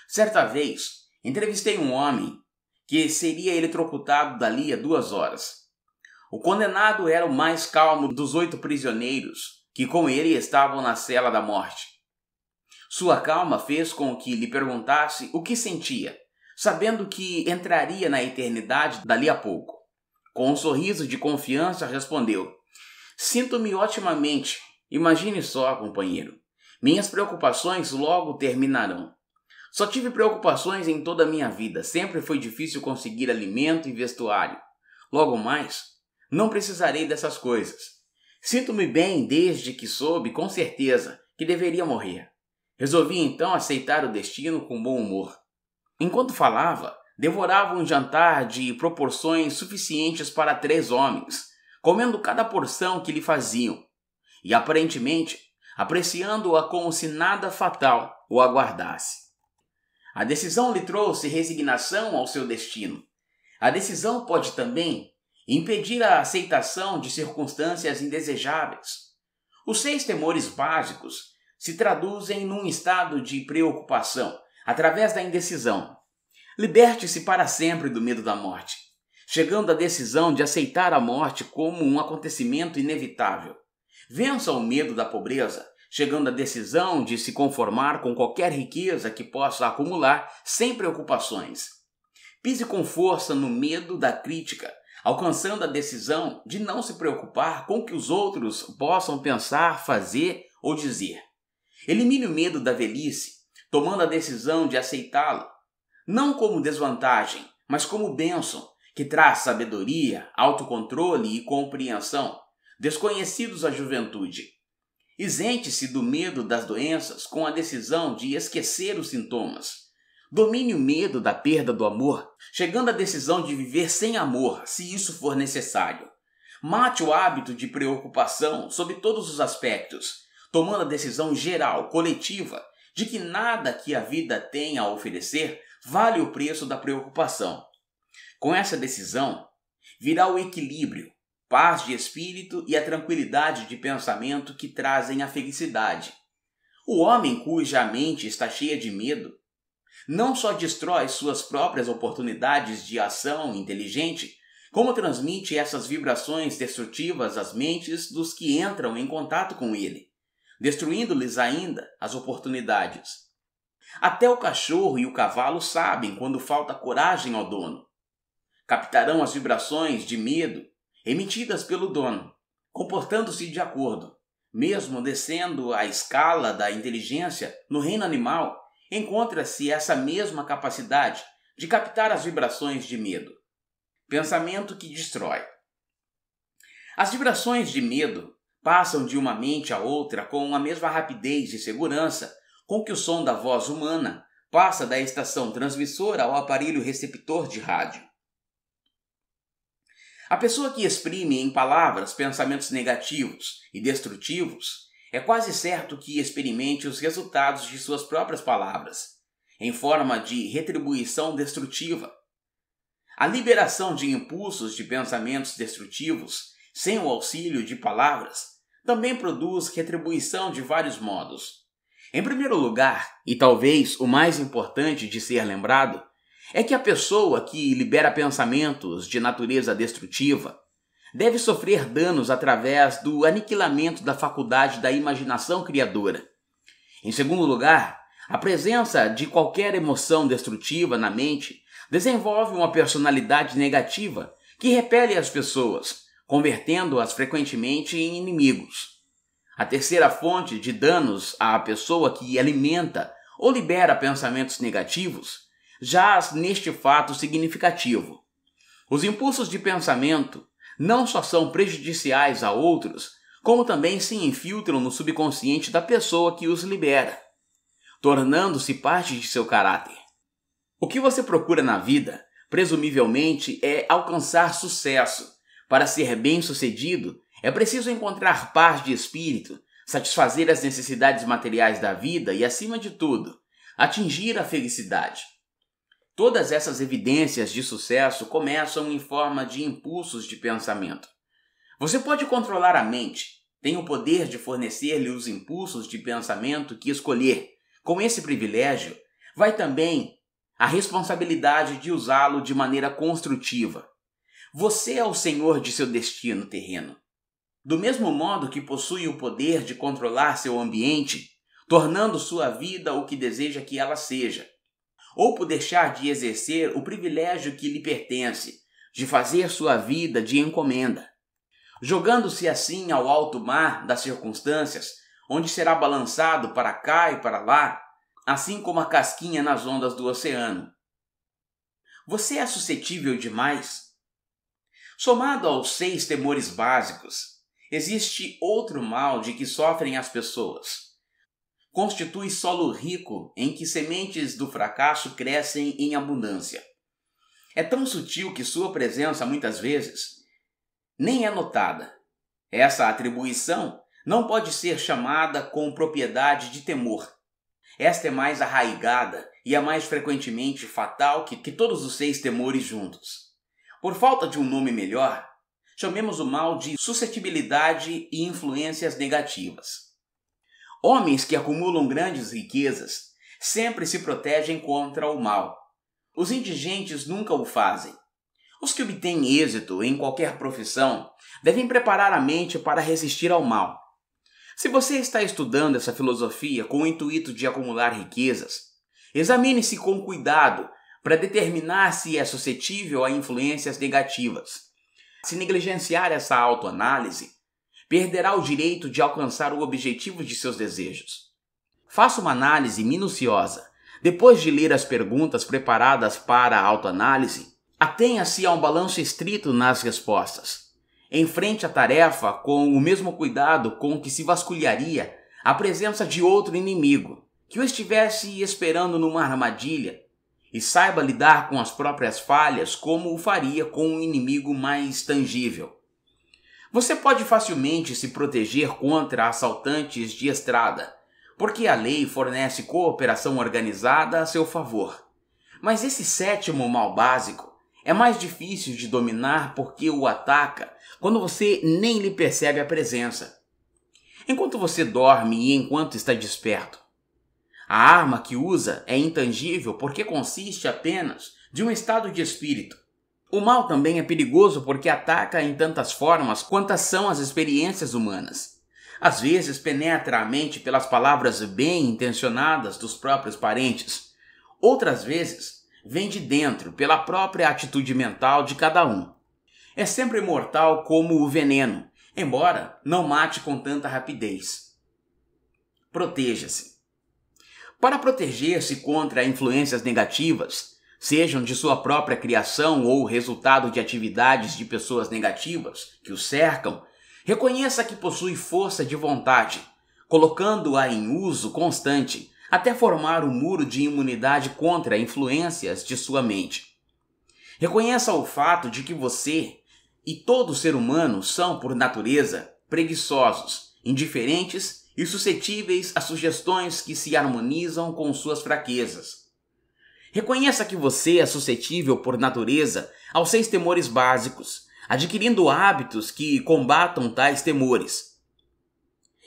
Certa vez, Entrevistei um homem que seria eletrocutado dali a duas horas. O condenado era o mais calmo dos oito prisioneiros que com ele estavam na cela da morte. Sua calma fez com que lhe perguntasse o que sentia, sabendo que entraria na eternidade dali a pouco. Com um sorriso de confiança, respondeu: Sinto-me otimamente. Imagine só, companheiro. Minhas preocupações logo terminarão. Só tive preocupações em toda a minha vida, sempre foi difícil conseguir alimento e vestuário. Logo mais, não precisarei dessas coisas. Sinto-me bem desde que soube, com certeza, que deveria morrer. Resolvi então aceitar o destino com bom humor. Enquanto falava, devorava um jantar de proporções suficientes para três homens, comendo cada porção que lhe faziam, e aparentemente apreciando-a como se nada fatal o aguardasse. A decisão lhe trouxe resignação ao seu destino. A decisão pode também impedir a aceitação de circunstâncias indesejáveis. Os seis temores básicos se traduzem num estado de preocupação através da indecisão. Liberte-se para sempre do medo da morte, chegando à decisão de aceitar a morte como um acontecimento inevitável. Vença o medo da pobreza, chegando à decisão de se conformar com qualquer riqueza que possa acumular sem preocupações. Pise com força no medo da crítica, alcançando a decisão de não se preocupar com o que os outros possam pensar, fazer ou dizer. Elimine o medo da velhice, tomando a decisão de aceitá-lo, não como desvantagem, mas como bênção, que traz sabedoria, autocontrole e compreensão, desconhecidos à juventude. Isente-se do medo das doenças com a decisão de esquecer os sintomas. Domine o medo da perda do amor, chegando à decisão de viver sem amor, se isso for necessário. Mate o hábito de preocupação sob todos os aspectos, tomando a decisão geral, coletiva, de que nada que a vida tem a oferecer vale o preço da preocupação. Com essa decisão, virá o equilíbrio, paz de espírito e a tranquilidade de pensamento que trazem a felicidade. O homem cuja mente está cheia de medo não só destrói suas próprias oportunidades de ação inteligente, como transmite essas vibrações destrutivas às mentes dos que entram em contato com ele, destruindo-lhes ainda as oportunidades. Até o cachorro e o cavalo sabem quando falta coragem ao dono. Captarão as vibrações de medo emitidas pelo dono, comportando-se de acordo, mesmo descendo a escala da inteligência no reino animal, encontra-se essa mesma capacidade de captar as vibrações de medo. Pensamento que destrói. As vibrações de medo passam de uma mente a outra com a mesma rapidez e segurança com que o som da voz humana passa da estação transmissora ao aparelho receptor de rádio. A pessoa que exprime em palavras pensamentos negativos e destrutivos é quase certo que experimente os resultados de suas próprias palavras, em forma de retribuição destrutiva. A liberação de impulsos de pensamentos destrutivos sem o auxílio de palavras também produz retribuição de vários modos. Em primeiro lugar, e talvez o mais importante de ser lembrado, é que a pessoa que libera pensamentos de natureza destrutiva deve sofrer danos através do aniquilamento da faculdade da imaginação criadora. Em segundo lugar, a presença de qualquer emoção destrutiva na mente desenvolve uma personalidade negativa que repele as pessoas, convertendo-as frequentemente em inimigos. A terceira fonte de danos à pessoa que alimenta ou libera pensamentos negativos jaz neste fato significativo. Os impulsos de pensamento não só são prejudiciais a outros, como também se infiltram no subconsciente da pessoa que os libera, tornando-se parte de seu caráter. O que você procura na vida, presumivelmente, é alcançar sucesso. Para ser bem-sucedido, é preciso encontrar paz de espírito, satisfazer as necessidades materiais da vida e, acima de tudo, atingir a felicidade. Todas essas evidências de sucesso começam em forma de impulsos de pensamento. Você pode controlar a mente, tem o poder de fornecer-lhe os impulsos de pensamento que escolher. Com esse privilégio, vai também a responsabilidade de usá-lo de maneira construtiva. Você é o senhor de seu destino terreno. Do mesmo modo que possui o poder de controlar seu ambiente, tornando sua vida o que deseja que ela seja, ou por deixar de exercer o privilégio que lhe pertence, de fazer sua vida de encomenda. Jogando-se assim ao alto mar das circunstâncias, onde será balançado para cá e para lá, assim como a casquinha nas ondas do oceano. Você é suscetível demais? Somado aos seis temores básicos, existe outro mal de que sofrem as pessoas constitui solo rico em que sementes do fracasso crescem em abundância. É tão sutil que sua presença, muitas vezes, nem é notada. Essa atribuição não pode ser chamada com propriedade de temor. Esta é mais arraigada e é mais frequentemente fatal que, que todos os seis temores juntos. Por falta de um nome melhor, chamemos o mal de suscetibilidade e influências negativas. Homens que acumulam grandes riquezas sempre se protegem contra o mal. Os indigentes nunca o fazem. Os que obtêm êxito em qualquer profissão devem preparar a mente para resistir ao mal. Se você está estudando essa filosofia com o intuito de acumular riquezas, examine-se com cuidado para determinar se é suscetível a influências negativas. Se negligenciar essa autoanálise, perderá o direito de alcançar o objetivo de seus desejos. Faça uma análise minuciosa. Depois de ler as perguntas preparadas para a autoanálise, atenha-se a um balanço estrito nas respostas. Enfrente a tarefa com o mesmo cuidado com que se vasculharia a presença de outro inimigo que o estivesse esperando numa armadilha e saiba lidar com as próprias falhas como o faria com um inimigo mais tangível. Você pode facilmente se proteger contra assaltantes de estrada, porque a lei fornece cooperação organizada a seu favor. Mas esse sétimo mal básico é mais difícil de dominar porque o ataca quando você nem lhe percebe a presença. Enquanto você dorme e enquanto está desperto. A arma que usa é intangível porque consiste apenas de um estado de espírito o mal também é perigoso porque ataca em tantas formas quantas são as experiências humanas. Às vezes penetra a mente pelas palavras bem intencionadas dos próprios parentes. Outras vezes vem de dentro, pela própria atitude mental de cada um. É sempre mortal como o veneno, embora não mate com tanta rapidez. Proteja-se. Para proteger-se contra influências negativas, sejam de sua própria criação ou resultado de atividades de pessoas negativas que o cercam, reconheça que possui força de vontade, colocando-a em uso constante até formar um muro de imunidade contra influências de sua mente. Reconheça o fato de que você e todo ser humano são, por natureza, preguiçosos, indiferentes e suscetíveis a sugestões que se harmonizam com suas fraquezas Reconheça que você é suscetível por natureza aos seis temores básicos, adquirindo hábitos que combatam tais temores.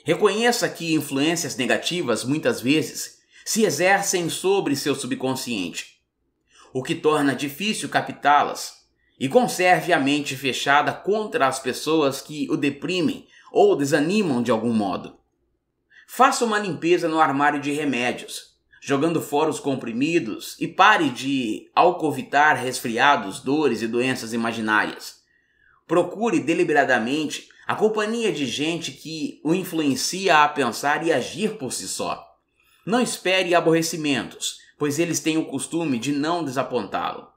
Reconheça que influências negativas muitas vezes se exercem sobre seu subconsciente, o que torna difícil captá-las, e conserve a mente fechada contra as pessoas que o deprimem ou desanimam de algum modo. Faça uma limpeza no armário de remédios jogando fora os comprimidos e pare de alcovitar resfriados, dores e doenças imaginárias. Procure deliberadamente a companhia de gente que o influencia a pensar e agir por si só. Não espere aborrecimentos, pois eles têm o costume de não desapontá-lo.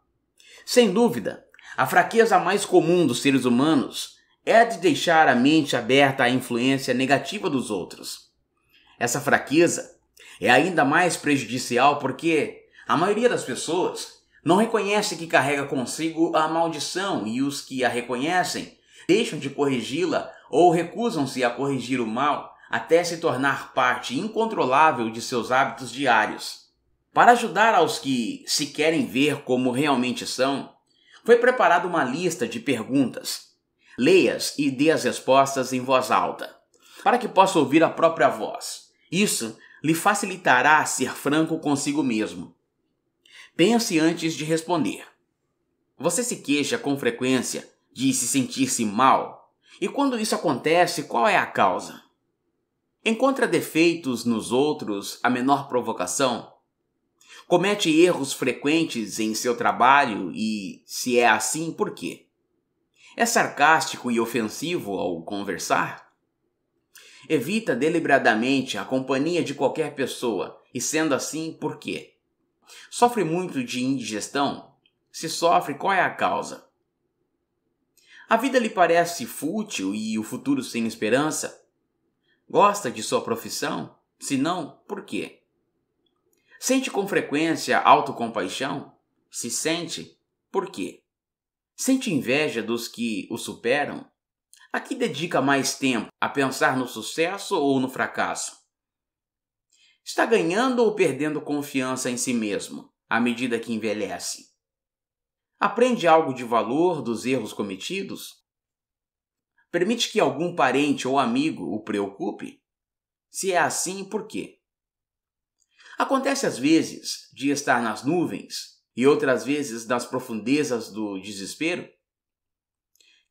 Sem dúvida, a fraqueza mais comum dos seres humanos é a de deixar a mente aberta à influência negativa dos outros. Essa fraqueza é ainda mais prejudicial porque a maioria das pessoas não reconhece que carrega consigo a maldição e os que a reconhecem deixam de corrigi-la ou recusam-se a corrigir o mal até se tornar parte incontrolável de seus hábitos diários. Para ajudar aos que se querem ver como realmente são, foi preparada uma lista de perguntas. Leia-as e dê as respostas em voz alta, para que possa ouvir a própria voz. Isso lhe facilitará ser franco consigo mesmo. Pense antes de responder. Você se queixa com frequência de se sentir-se mal? E quando isso acontece, qual é a causa? Encontra defeitos nos outros a menor provocação? Comete erros frequentes em seu trabalho e, se é assim, por quê? É sarcástico e ofensivo ao conversar? Evita deliberadamente a companhia de qualquer pessoa, e sendo assim, por quê? Sofre muito de indigestão? Se sofre, qual é a causa? A vida lhe parece fútil e o futuro sem esperança? Gosta de sua profissão? Se não, por quê? Sente com frequência autocompaixão? Se sente, por quê? Sente inveja dos que o superam? A que dedica mais tempo? A pensar no sucesso ou no fracasso? Está ganhando ou perdendo confiança em si mesmo à medida que envelhece? Aprende algo de valor dos erros cometidos? Permite que algum parente ou amigo o preocupe? Se é assim, por quê? Acontece às vezes de estar nas nuvens e outras vezes nas profundezas do desespero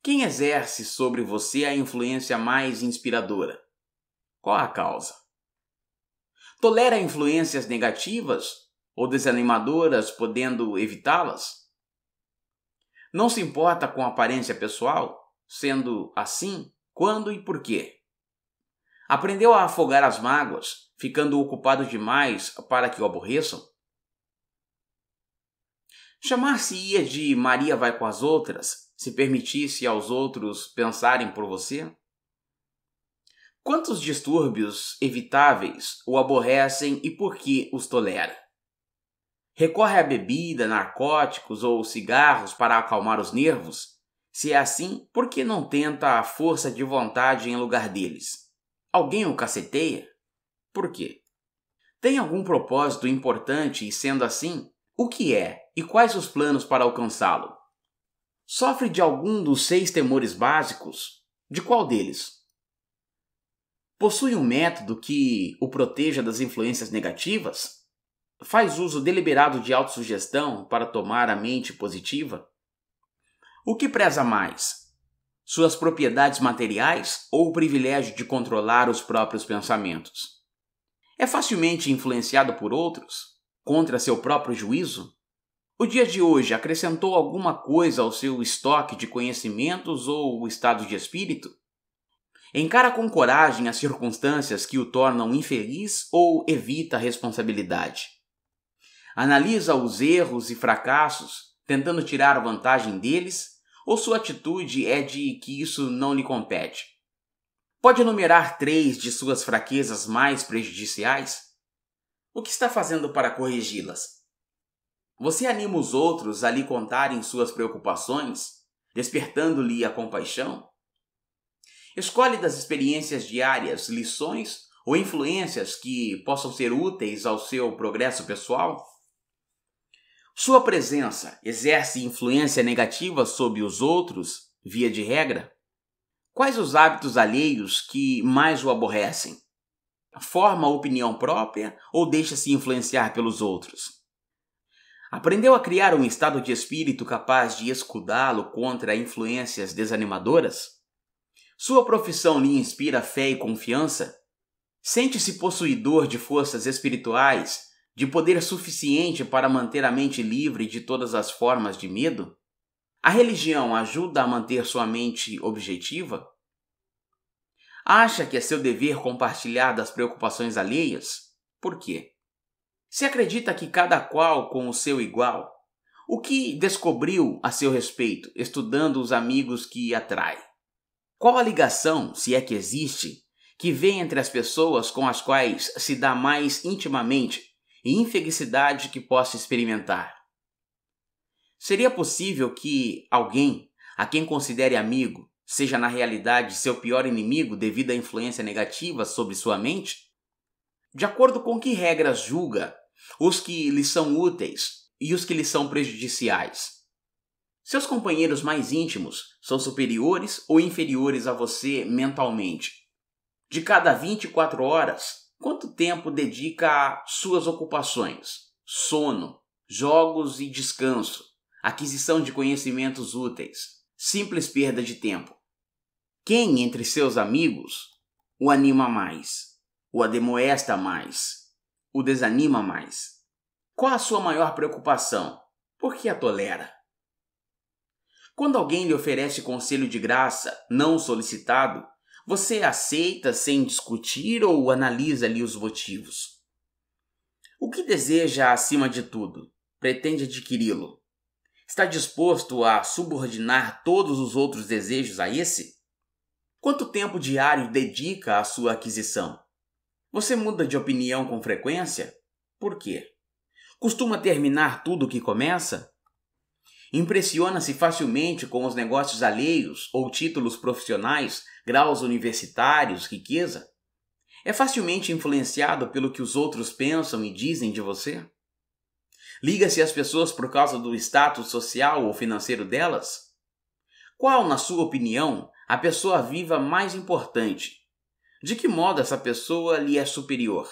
quem exerce sobre você a influência mais inspiradora? Qual a causa? Tolera influências negativas ou desanimadoras, podendo evitá-las? Não se importa com aparência pessoal, sendo assim, quando e por quê? Aprendeu a afogar as mágoas, ficando ocupado demais para que o aborreçam? Chamar-se-ia de Maria vai com as outras se permitisse aos outros pensarem por você? Quantos distúrbios evitáveis o aborrecem e por que os tolera? Recorre à bebida, narcóticos ou cigarros para acalmar os nervos? Se é assim, por que não tenta a força de vontade em lugar deles? Alguém o caceteia? Por quê? Tem algum propósito importante e, sendo assim, o que é e quais os planos para alcançá-lo? Sofre de algum dos seis temores básicos? De qual deles? Possui um método que o proteja das influências negativas? Faz uso deliberado de autossugestão para tomar a mente positiva? O que preza mais? Suas propriedades materiais ou o privilégio de controlar os próprios pensamentos? É facilmente influenciado por outros? Contra seu próprio juízo? O dia de hoje acrescentou alguma coisa ao seu estoque de conhecimentos ou estado de espírito? Encara com coragem as circunstâncias que o tornam infeliz ou evita a responsabilidade. Analisa os erros e fracassos, tentando tirar vantagem deles, ou sua atitude é de que isso não lhe compete? Pode enumerar três de suas fraquezas mais prejudiciais? O que está fazendo para corrigi-las? Você anima os outros a lhe contarem suas preocupações, despertando-lhe a compaixão? Escolhe das experiências diárias lições ou influências que possam ser úteis ao seu progresso pessoal? Sua presença exerce influência negativa sobre os outros, via de regra? Quais os hábitos alheios que mais o aborrecem? Forma opinião própria ou deixa-se influenciar pelos outros? Aprendeu a criar um estado de espírito capaz de escudá-lo contra influências desanimadoras? Sua profissão lhe inspira fé e confiança? Sente-se possuidor de forças espirituais, de poder suficiente para manter a mente livre de todas as formas de medo? A religião ajuda a manter sua mente objetiva? Acha que é seu dever compartilhar das preocupações alheias? Por quê? Se acredita que cada qual com o seu igual? O que descobriu a seu respeito, estudando os amigos que atrai? Qual a ligação, se é que existe, que vê entre as pessoas com as quais se dá mais intimamente e infelicidade que possa experimentar? Seria possível que alguém a quem considere amigo seja na realidade seu pior inimigo devido à influência negativa sobre sua mente? De acordo com que regras julga os que lhe são úteis e os que lhe são prejudiciais. Seus companheiros mais íntimos são superiores ou inferiores a você mentalmente? De cada 24 horas, quanto tempo dedica a suas ocupações? Sono, jogos e descanso, aquisição de conhecimentos úteis, simples perda de tempo. Quem entre seus amigos o anima mais, o ademoesta mais, o desanima mais? Qual a sua maior preocupação? Por que a tolera? Quando alguém lhe oferece conselho de graça, não solicitado, você aceita sem discutir ou analisa-lhe os motivos? O que deseja acima de tudo? Pretende adquiri-lo? Está disposto a subordinar todos os outros desejos a esse? Quanto tempo diário dedica à sua aquisição? Você muda de opinião com frequência? Por quê? Costuma terminar tudo o que começa? Impressiona-se facilmente com os negócios alheios ou títulos profissionais, graus universitários, riqueza? É facilmente influenciado pelo que os outros pensam e dizem de você? Liga-se às pessoas por causa do status social ou financeiro delas? Qual, na sua opinião, a pessoa viva mais importante? De que modo essa pessoa lhe é superior?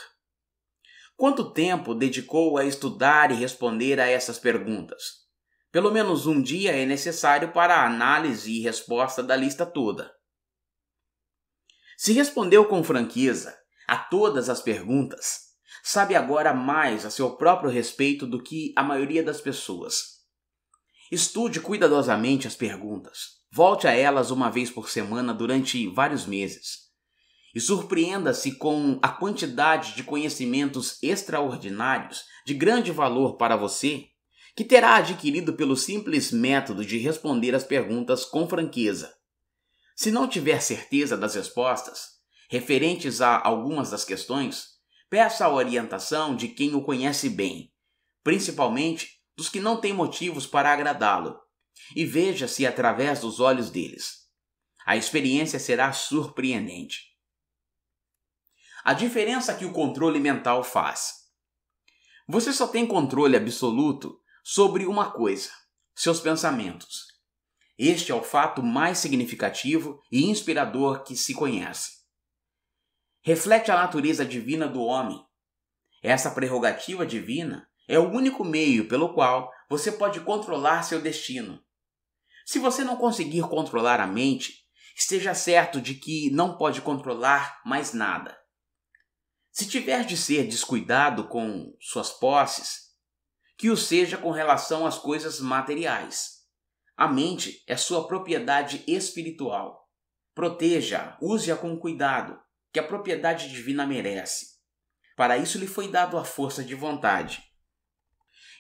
Quanto tempo dedicou a estudar e responder a essas perguntas? Pelo menos um dia é necessário para a análise e resposta da lista toda. Se respondeu com franqueza a todas as perguntas, sabe agora mais a seu próprio respeito do que a maioria das pessoas. Estude cuidadosamente as perguntas. Volte a elas uma vez por semana durante vários meses e surpreenda-se com a quantidade de conhecimentos extraordinários, de grande valor para você, que terá adquirido pelo simples método de responder as perguntas com franqueza. Se não tiver certeza das respostas, referentes a algumas das questões, peça a orientação de quem o conhece bem, principalmente dos que não têm motivos para agradá-lo, e veja-se através dos olhos deles. A experiência será surpreendente. A diferença que o controle mental faz. Você só tem controle absoluto sobre uma coisa: seus pensamentos. Este é o fato mais significativo e inspirador que se conhece. Reflete a natureza divina do homem. Essa prerrogativa divina é o único meio pelo qual você pode controlar seu destino. Se você não conseguir controlar a mente, esteja certo de que não pode controlar mais nada. Se tiver de ser descuidado com suas posses, que o seja com relação às coisas materiais. A mente é sua propriedade espiritual. Proteja, use-a com cuidado, que a propriedade divina merece. Para isso lhe foi dado a força de vontade.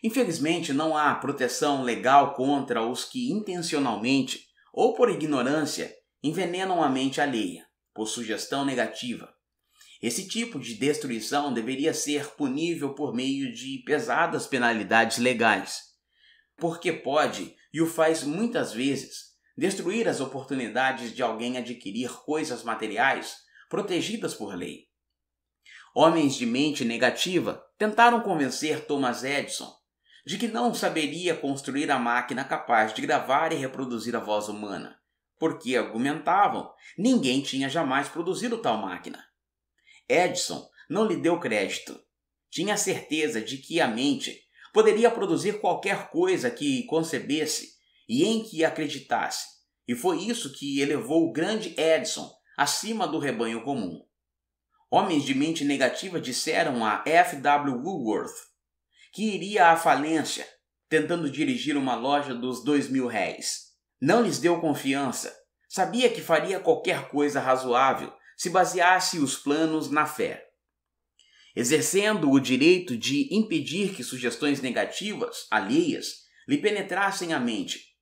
Infelizmente, não há proteção legal contra os que intencionalmente ou por ignorância envenenam a mente alheia, por sugestão negativa, esse tipo de destruição deveria ser punível por meio de pesadas penalidades legais, porque pode, e o faz muitas vezes, destruir as oportunidades de alguém adquirir coisas materiais protegidas por lei. Homens de mente negativa tentaram convencer Thomas Edison de que não saberia construir a máquina capaz de gravar e reproduzir a voz humana, porque argumentavam ninguém tinha jamais produzido tal máquina. Edison não lhe deu crédito. Tinha certeza de que a mente poderia produzir qualquer coisa que concebesse e em que acreditasse, e foi isso que elevou o grande Edison acima do rebanho comum. Homens de mente negativa disseram a F. W. Woolworth que iria à falência tentando dirigir uma loja dos dois mil réis. Não lhes deu confiança. Sabia que faria qualquer coisa razoável se baseasse os planos na fé, exercendo o direito de impedir que sugestões negativas, alheias, lhe penetrassem a mente.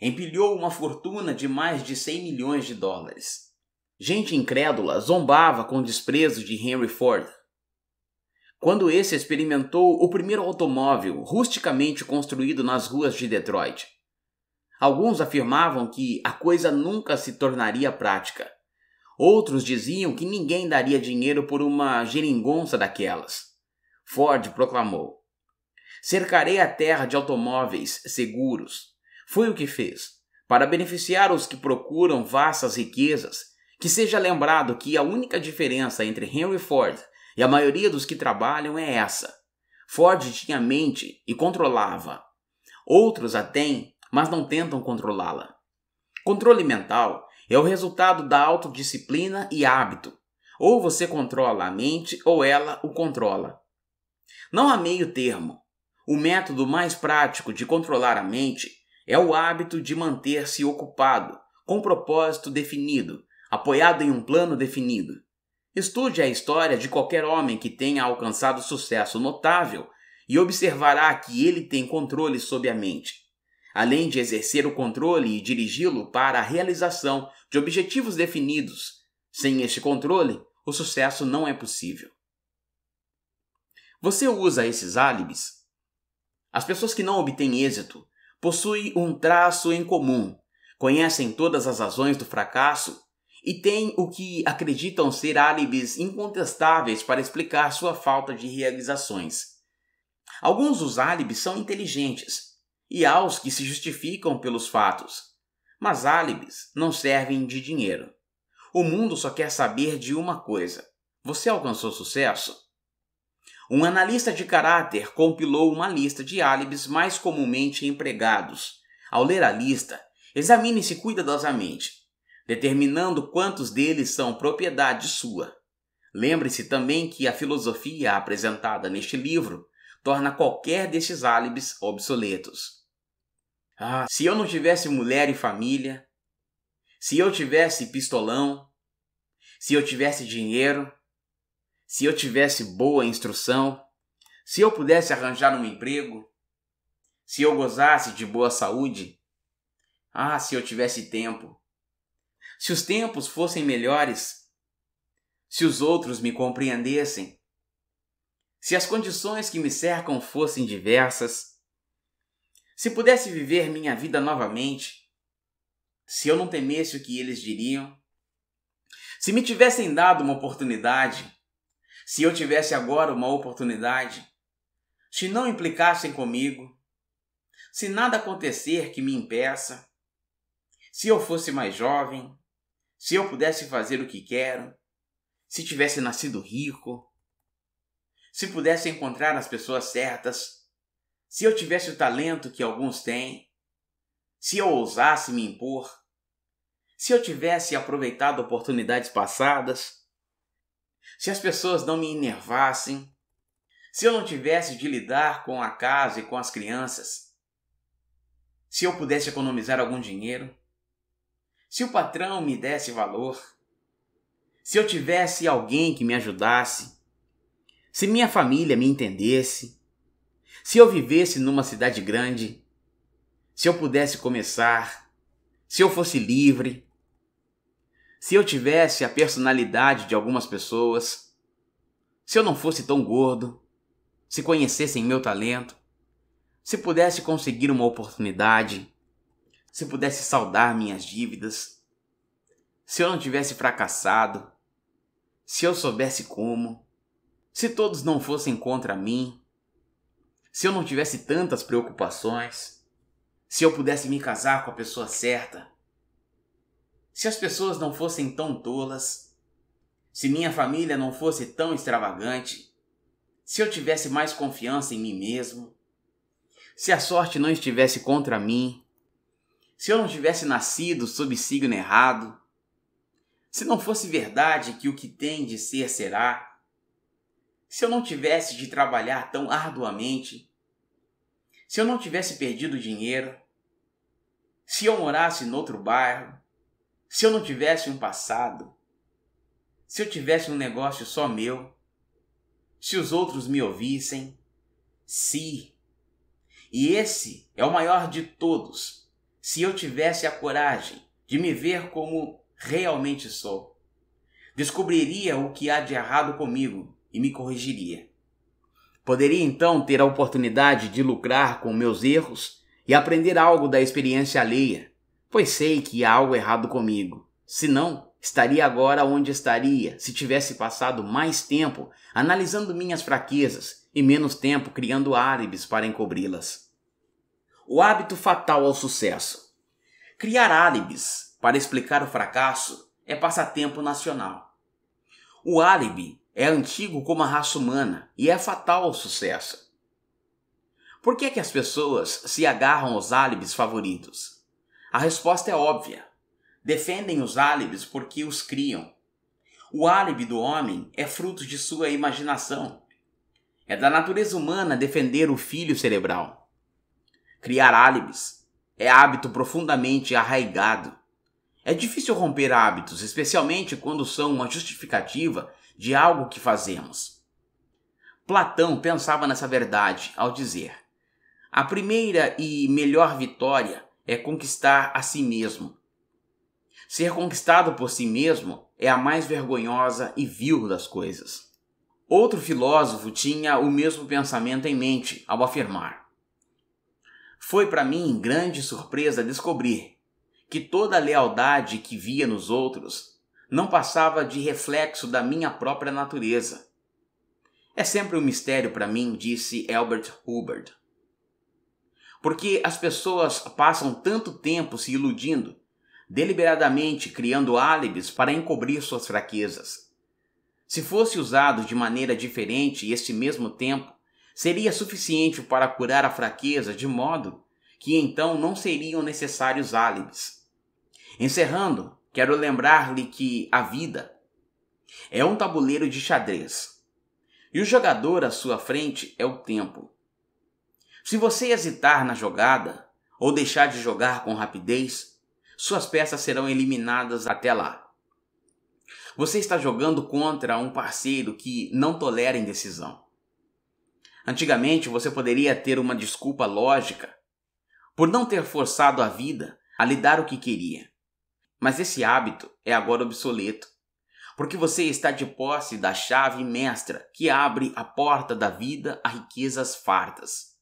Empilhou uma fortuna de mais de 100 milhões de dólares. Gente incrédula zombava com desprezo de Henry Ford. Quando esse experimentou o primeiro automóvel rusticamente construído nas ruas de Detroit, alguns afirmavam que a coisa nunca se tornaria prática Outros diziam que ninguém daria dinheiro por uma geringonça daquelas. Ford proclamou: Cercarei a terra de automóveis seguros. Foi o que fez, para beneficiar os que procuram vastas riquezas. Que seja lembrado que a única diferença entre Henry Ford e a maioria dos que trabalham é essa. Ford tinha mente e controlava. Outros a têm, mas não tentam controlá-la. Controle mental é o resultado da autodisciplina e hábito. Ou você controla a mente ou ela o controla. Não há meio termo. O método mais prático de controlar a mente é o hábito de manter-se ocupado, com propósito definido, apoiado em um plano definido. Estude a história de qualquer homem que tenha alcançado sucesso notável e observará que ele tem controle sobre a mente, além de exercer o controle e dirigi-lo para a realização de objetivos definidos. Sem este controle, o sucesso não é possível. Você usa esses álibis? As pessoas que não obtêm êxito possuem um traço em comum, conhecem todas as razões do fracasso e têm o que acreditam ser álibis incontestáveis para explicar sua falta de realizações. Alguns dos álibis são inteligentes, e há os que se justificam pelos fatos. Mas álibis não servem de dinheiro. O mundo só quer saber de uma coisa: você alcançou sucesso? Um analista de caráter compilou uma lista de álibis mais comumente empregados. Ao ler a lista, examine-se cuidadosamente, determinando quantos deles são propriedade sua. Lembre-se também que a filosofia apresentada neste livro torna qualquer desses álibis obsoletos. Ah, se eu não tivesse mulher e família, se eu tivesse pistolão, se eu tivesse dinheiro, se eu tivesse boa instrução, se eu pudesse arranjar um emprego, se eu gozasse de boa saúde, ah, se eu tivesse tempo. Se os tempos fossem melhores, se os outros me compreendessem, se as condições que me cercam fossem diversas, se pudesse viver minha vida novamente, se eu não temesse o que eles diriam, se me tivessem dado uma oportunidade, se eu tivesse agora uma oportunidade, se não implicassem comigo, se nada acontecer que me impeça, se eu fosse mais jovem, se eu pudesse fazer o que quero, se tivesse nascido rico, se pudesse encontrar as pessoas certas, se eu tivesse o talento que alguns têm, se eu ousasse me impor, se eu tivesse aproveitado oportunidades passadas, se as pessoas não me enervassem, se eu não tivesse de lidar com a casa e com as crianças, se eu pudesse economizar algum dinheiro, se o patrão me desse valor, se eu tivesse alguém que me ajudasse, se minha família me entendesse, se eu vivesse numa cidade grande, se eu pudesse começar, se eu fosse livre, se eu tivesse a personalidade de algumas pessoas, se eu não fosse tão gordo, se conhecessem meu talento, se pudesse conseguir uma oportunidade, se pudesse saldar minhas dívidas, se eu não tivesse fracassado, se eu soubesse como, se todos não fossem contra mim, se eu não tivesse tantas preocupações, se eu pudesse me casar com a pessoa certa, se as pessoas não fossem tão tolas, se minha família não fosse tão extravagante, se eu tivesse mais confiança em mim mesmo, se a sorte não estivesse contra mim, se eu não tivesse nascido sob signo errado, se não fosse verdade que o que tem de ser será, se eu não tivesse de trabalhar tão arduamente, se eu não tivesse perdido dinheiro, se eu morasse em outro bairro, se eu não tivesse um passado, se eu tivesse um negócio só meu, se os outros me ouvissem, se. E esse é o maior de todos, se eu tivesse a coragem de me ver como realmente sou. Descobriria o que há de errado comigo e me corrigiria. Poderia então ter a oportunidade de lucrar com meus erros e aprender algo da experiência alheia, pois sei que há algo errado comigo. Se não, estaria agora onde estaria se tivesse passado mais tempo analisando minhas fraquezas e menos tempo criando áribes para encobri-las. O hábito fatal ao sucesso. Criar áribes para explicar o fracasso é passatempo nacional. O álibi é antigo como a raça humana e é fatal ao sucesso. Por que, é que as pessoas se agarram aos álibis favoritos? A resposta é óbvia. Defendem os álibis porque os criam. O álibi do homem é fruto de sua imaginação. É da natureza humana defender o filho cerebral. Criar álibis é hábito profundamente arraigado. É difícil romper hábitos, especialmente quando são uma justificativa de algo que fazemos. Platão pensava nessa verdade ao dizer: a primeira e melhor vitória é conquistar a si mesmo. Ser conquistado por si mesmo é a mais vergonhosa e vil das coisas. Outro filósofo tinha o mesmo pensamento em mente ao afirmar: Foi para mim grande surpresa descobrir que toda a lealdade que via nos outros não passava de reflexo da minha própria natureza. É sempre um mistério para mim, disse Albert Hubbard. Porque as pessoas passam tanto tempo se iludindo, deliberadamente criando álibis para encobrir suas fraquezas. Se fosse usado de maneira diferente esse mesmo tempo, seria suficiente para curar a fraqueza de modo que então não seriam necessários álibis. Encerrando, Quero lembrar-lhe que a vida é um tabuleiro de xadrez e o jogador à sua frente é o tempo. Se você hesitar na jogada ou deixar de jogar com rapidez, suas peças serão eliminadas até lá. Você está jogando contra um parceiro que não tolera indecisão. Antigamente você poderia ter uma desculpa lógica por não ter forçado a vida a lhe dar o que queria. Mas esse hábito é agora obsoleto, porque você está de posse da chave mestra que abre a porta da vida a riquezas fartas.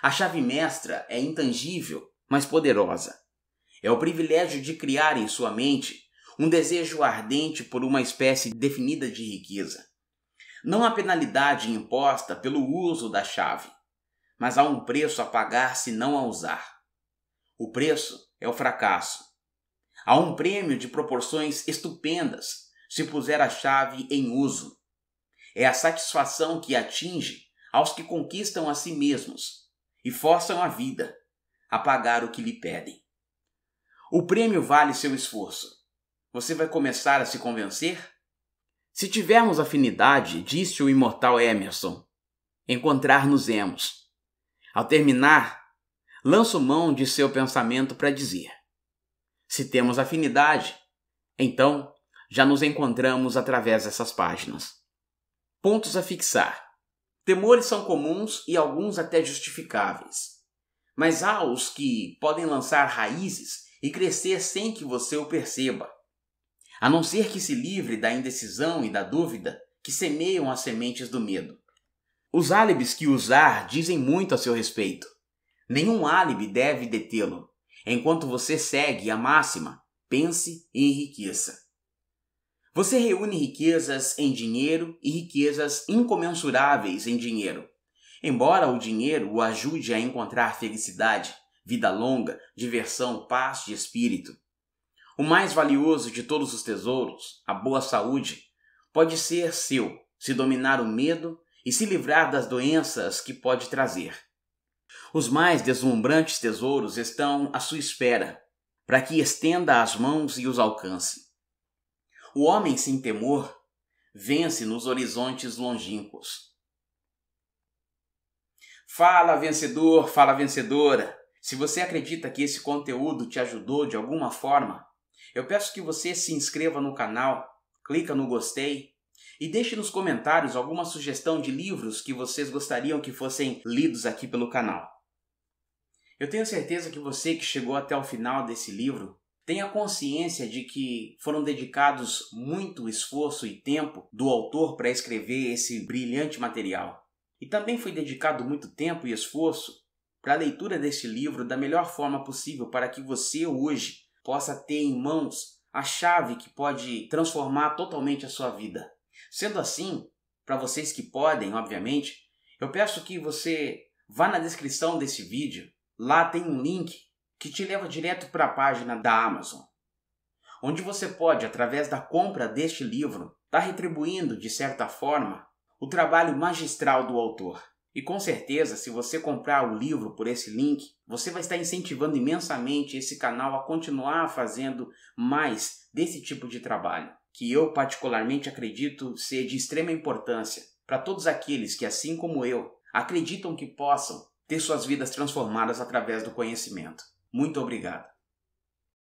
A chave mestra é intangível, mas poderosa. É o privilégio de criar em sua mente um desejo ardente por uma espécie definida de riqueza. Não há penalidade imposta pelo uso da chave, mas há um preço a pagar se não a usar. O preço é o fracasso a um prêmio de proporções estupendas se puser a chave em uso. É a satisfação que atinge aos que conquistam a si mesmos e forçam a vida a pagar o que lhe pedem. O prêmio vale seu esforço. Você vai começar a se convencer? Se tivermos afinidade, disse o imortal Emerson, encontrar-nos-emos. Ao terminar, lanço mão de seu pensamento para dizer: se temos afinidade, então já nos encontramos através dessas páginas. Pontos a fixar. Temores são comuns e alguns até justificáveis. Mas há os que podem lançar raízes e crescer sem que você o perceba. A não ser que se livre da indecisão e da dúvida que semeiam as sementes do medo. Os álibis que usar dizem muito a seu respeito. Nenhum álibi deve detê-lo enquanto você segue a máxima: pense e enriqueça. Você reúne riquezas em dinheiro e riquezas incomensuráveis em dinheiro. Embora o dinheiro o ajude a encontrar felicidade, vida longa, diversão, paz de espírito, o mais valioso de todos os tesouros, a boa saúde, pode ser seu se dominar o medo e se livrar das doenças que pode trazer. Os mais deslumbrantes tesouros estão à sua espera, para que estenda as mãos e os alcance. O homem sem temor vence nos horizontes longínquos. Fala vencedor, fala vencedora! Se você acredita que esse conteúdo te ajudou de alguma forma, eu peço que você se inscreva no canal, clica no gostei e deixe nos comentários alguma sugestão de livros que vocês gostariam que fossem lidos aqui pelo canal. Eu tenho certeza que você que chegou até o final desse livro tenha consciência de que foram dedicados muito esforço e tempo do autor para escrever esse brilhante material. E também foi dedicado muito tempo e esforço para a leitura desse livro da melhor forma possível para que você hoje possa ter em mãos a chave que pode transformar totalmente a sua vida. Sendo assim, para vocês que podem, obviamente, eu peço que você vá na descrição desse vídeo. Lá tem um link que te leva direto para a página da Amazon, onde você pode, através da compra deste livro, estar tá retribuindo, de certa forma, o trabalho magistral do autor. E com certeza, se você comprar o livro por esse link, você vai estar incentivando imensamente esse canal a continuar fazendo mais desse tipo de trabalho que eu particularmente acredito ser de extrema importância para todos aqueles que, assim como eu, acreditam que possam ter suas vidas transformadas através do conhecimento. Muito obrigado.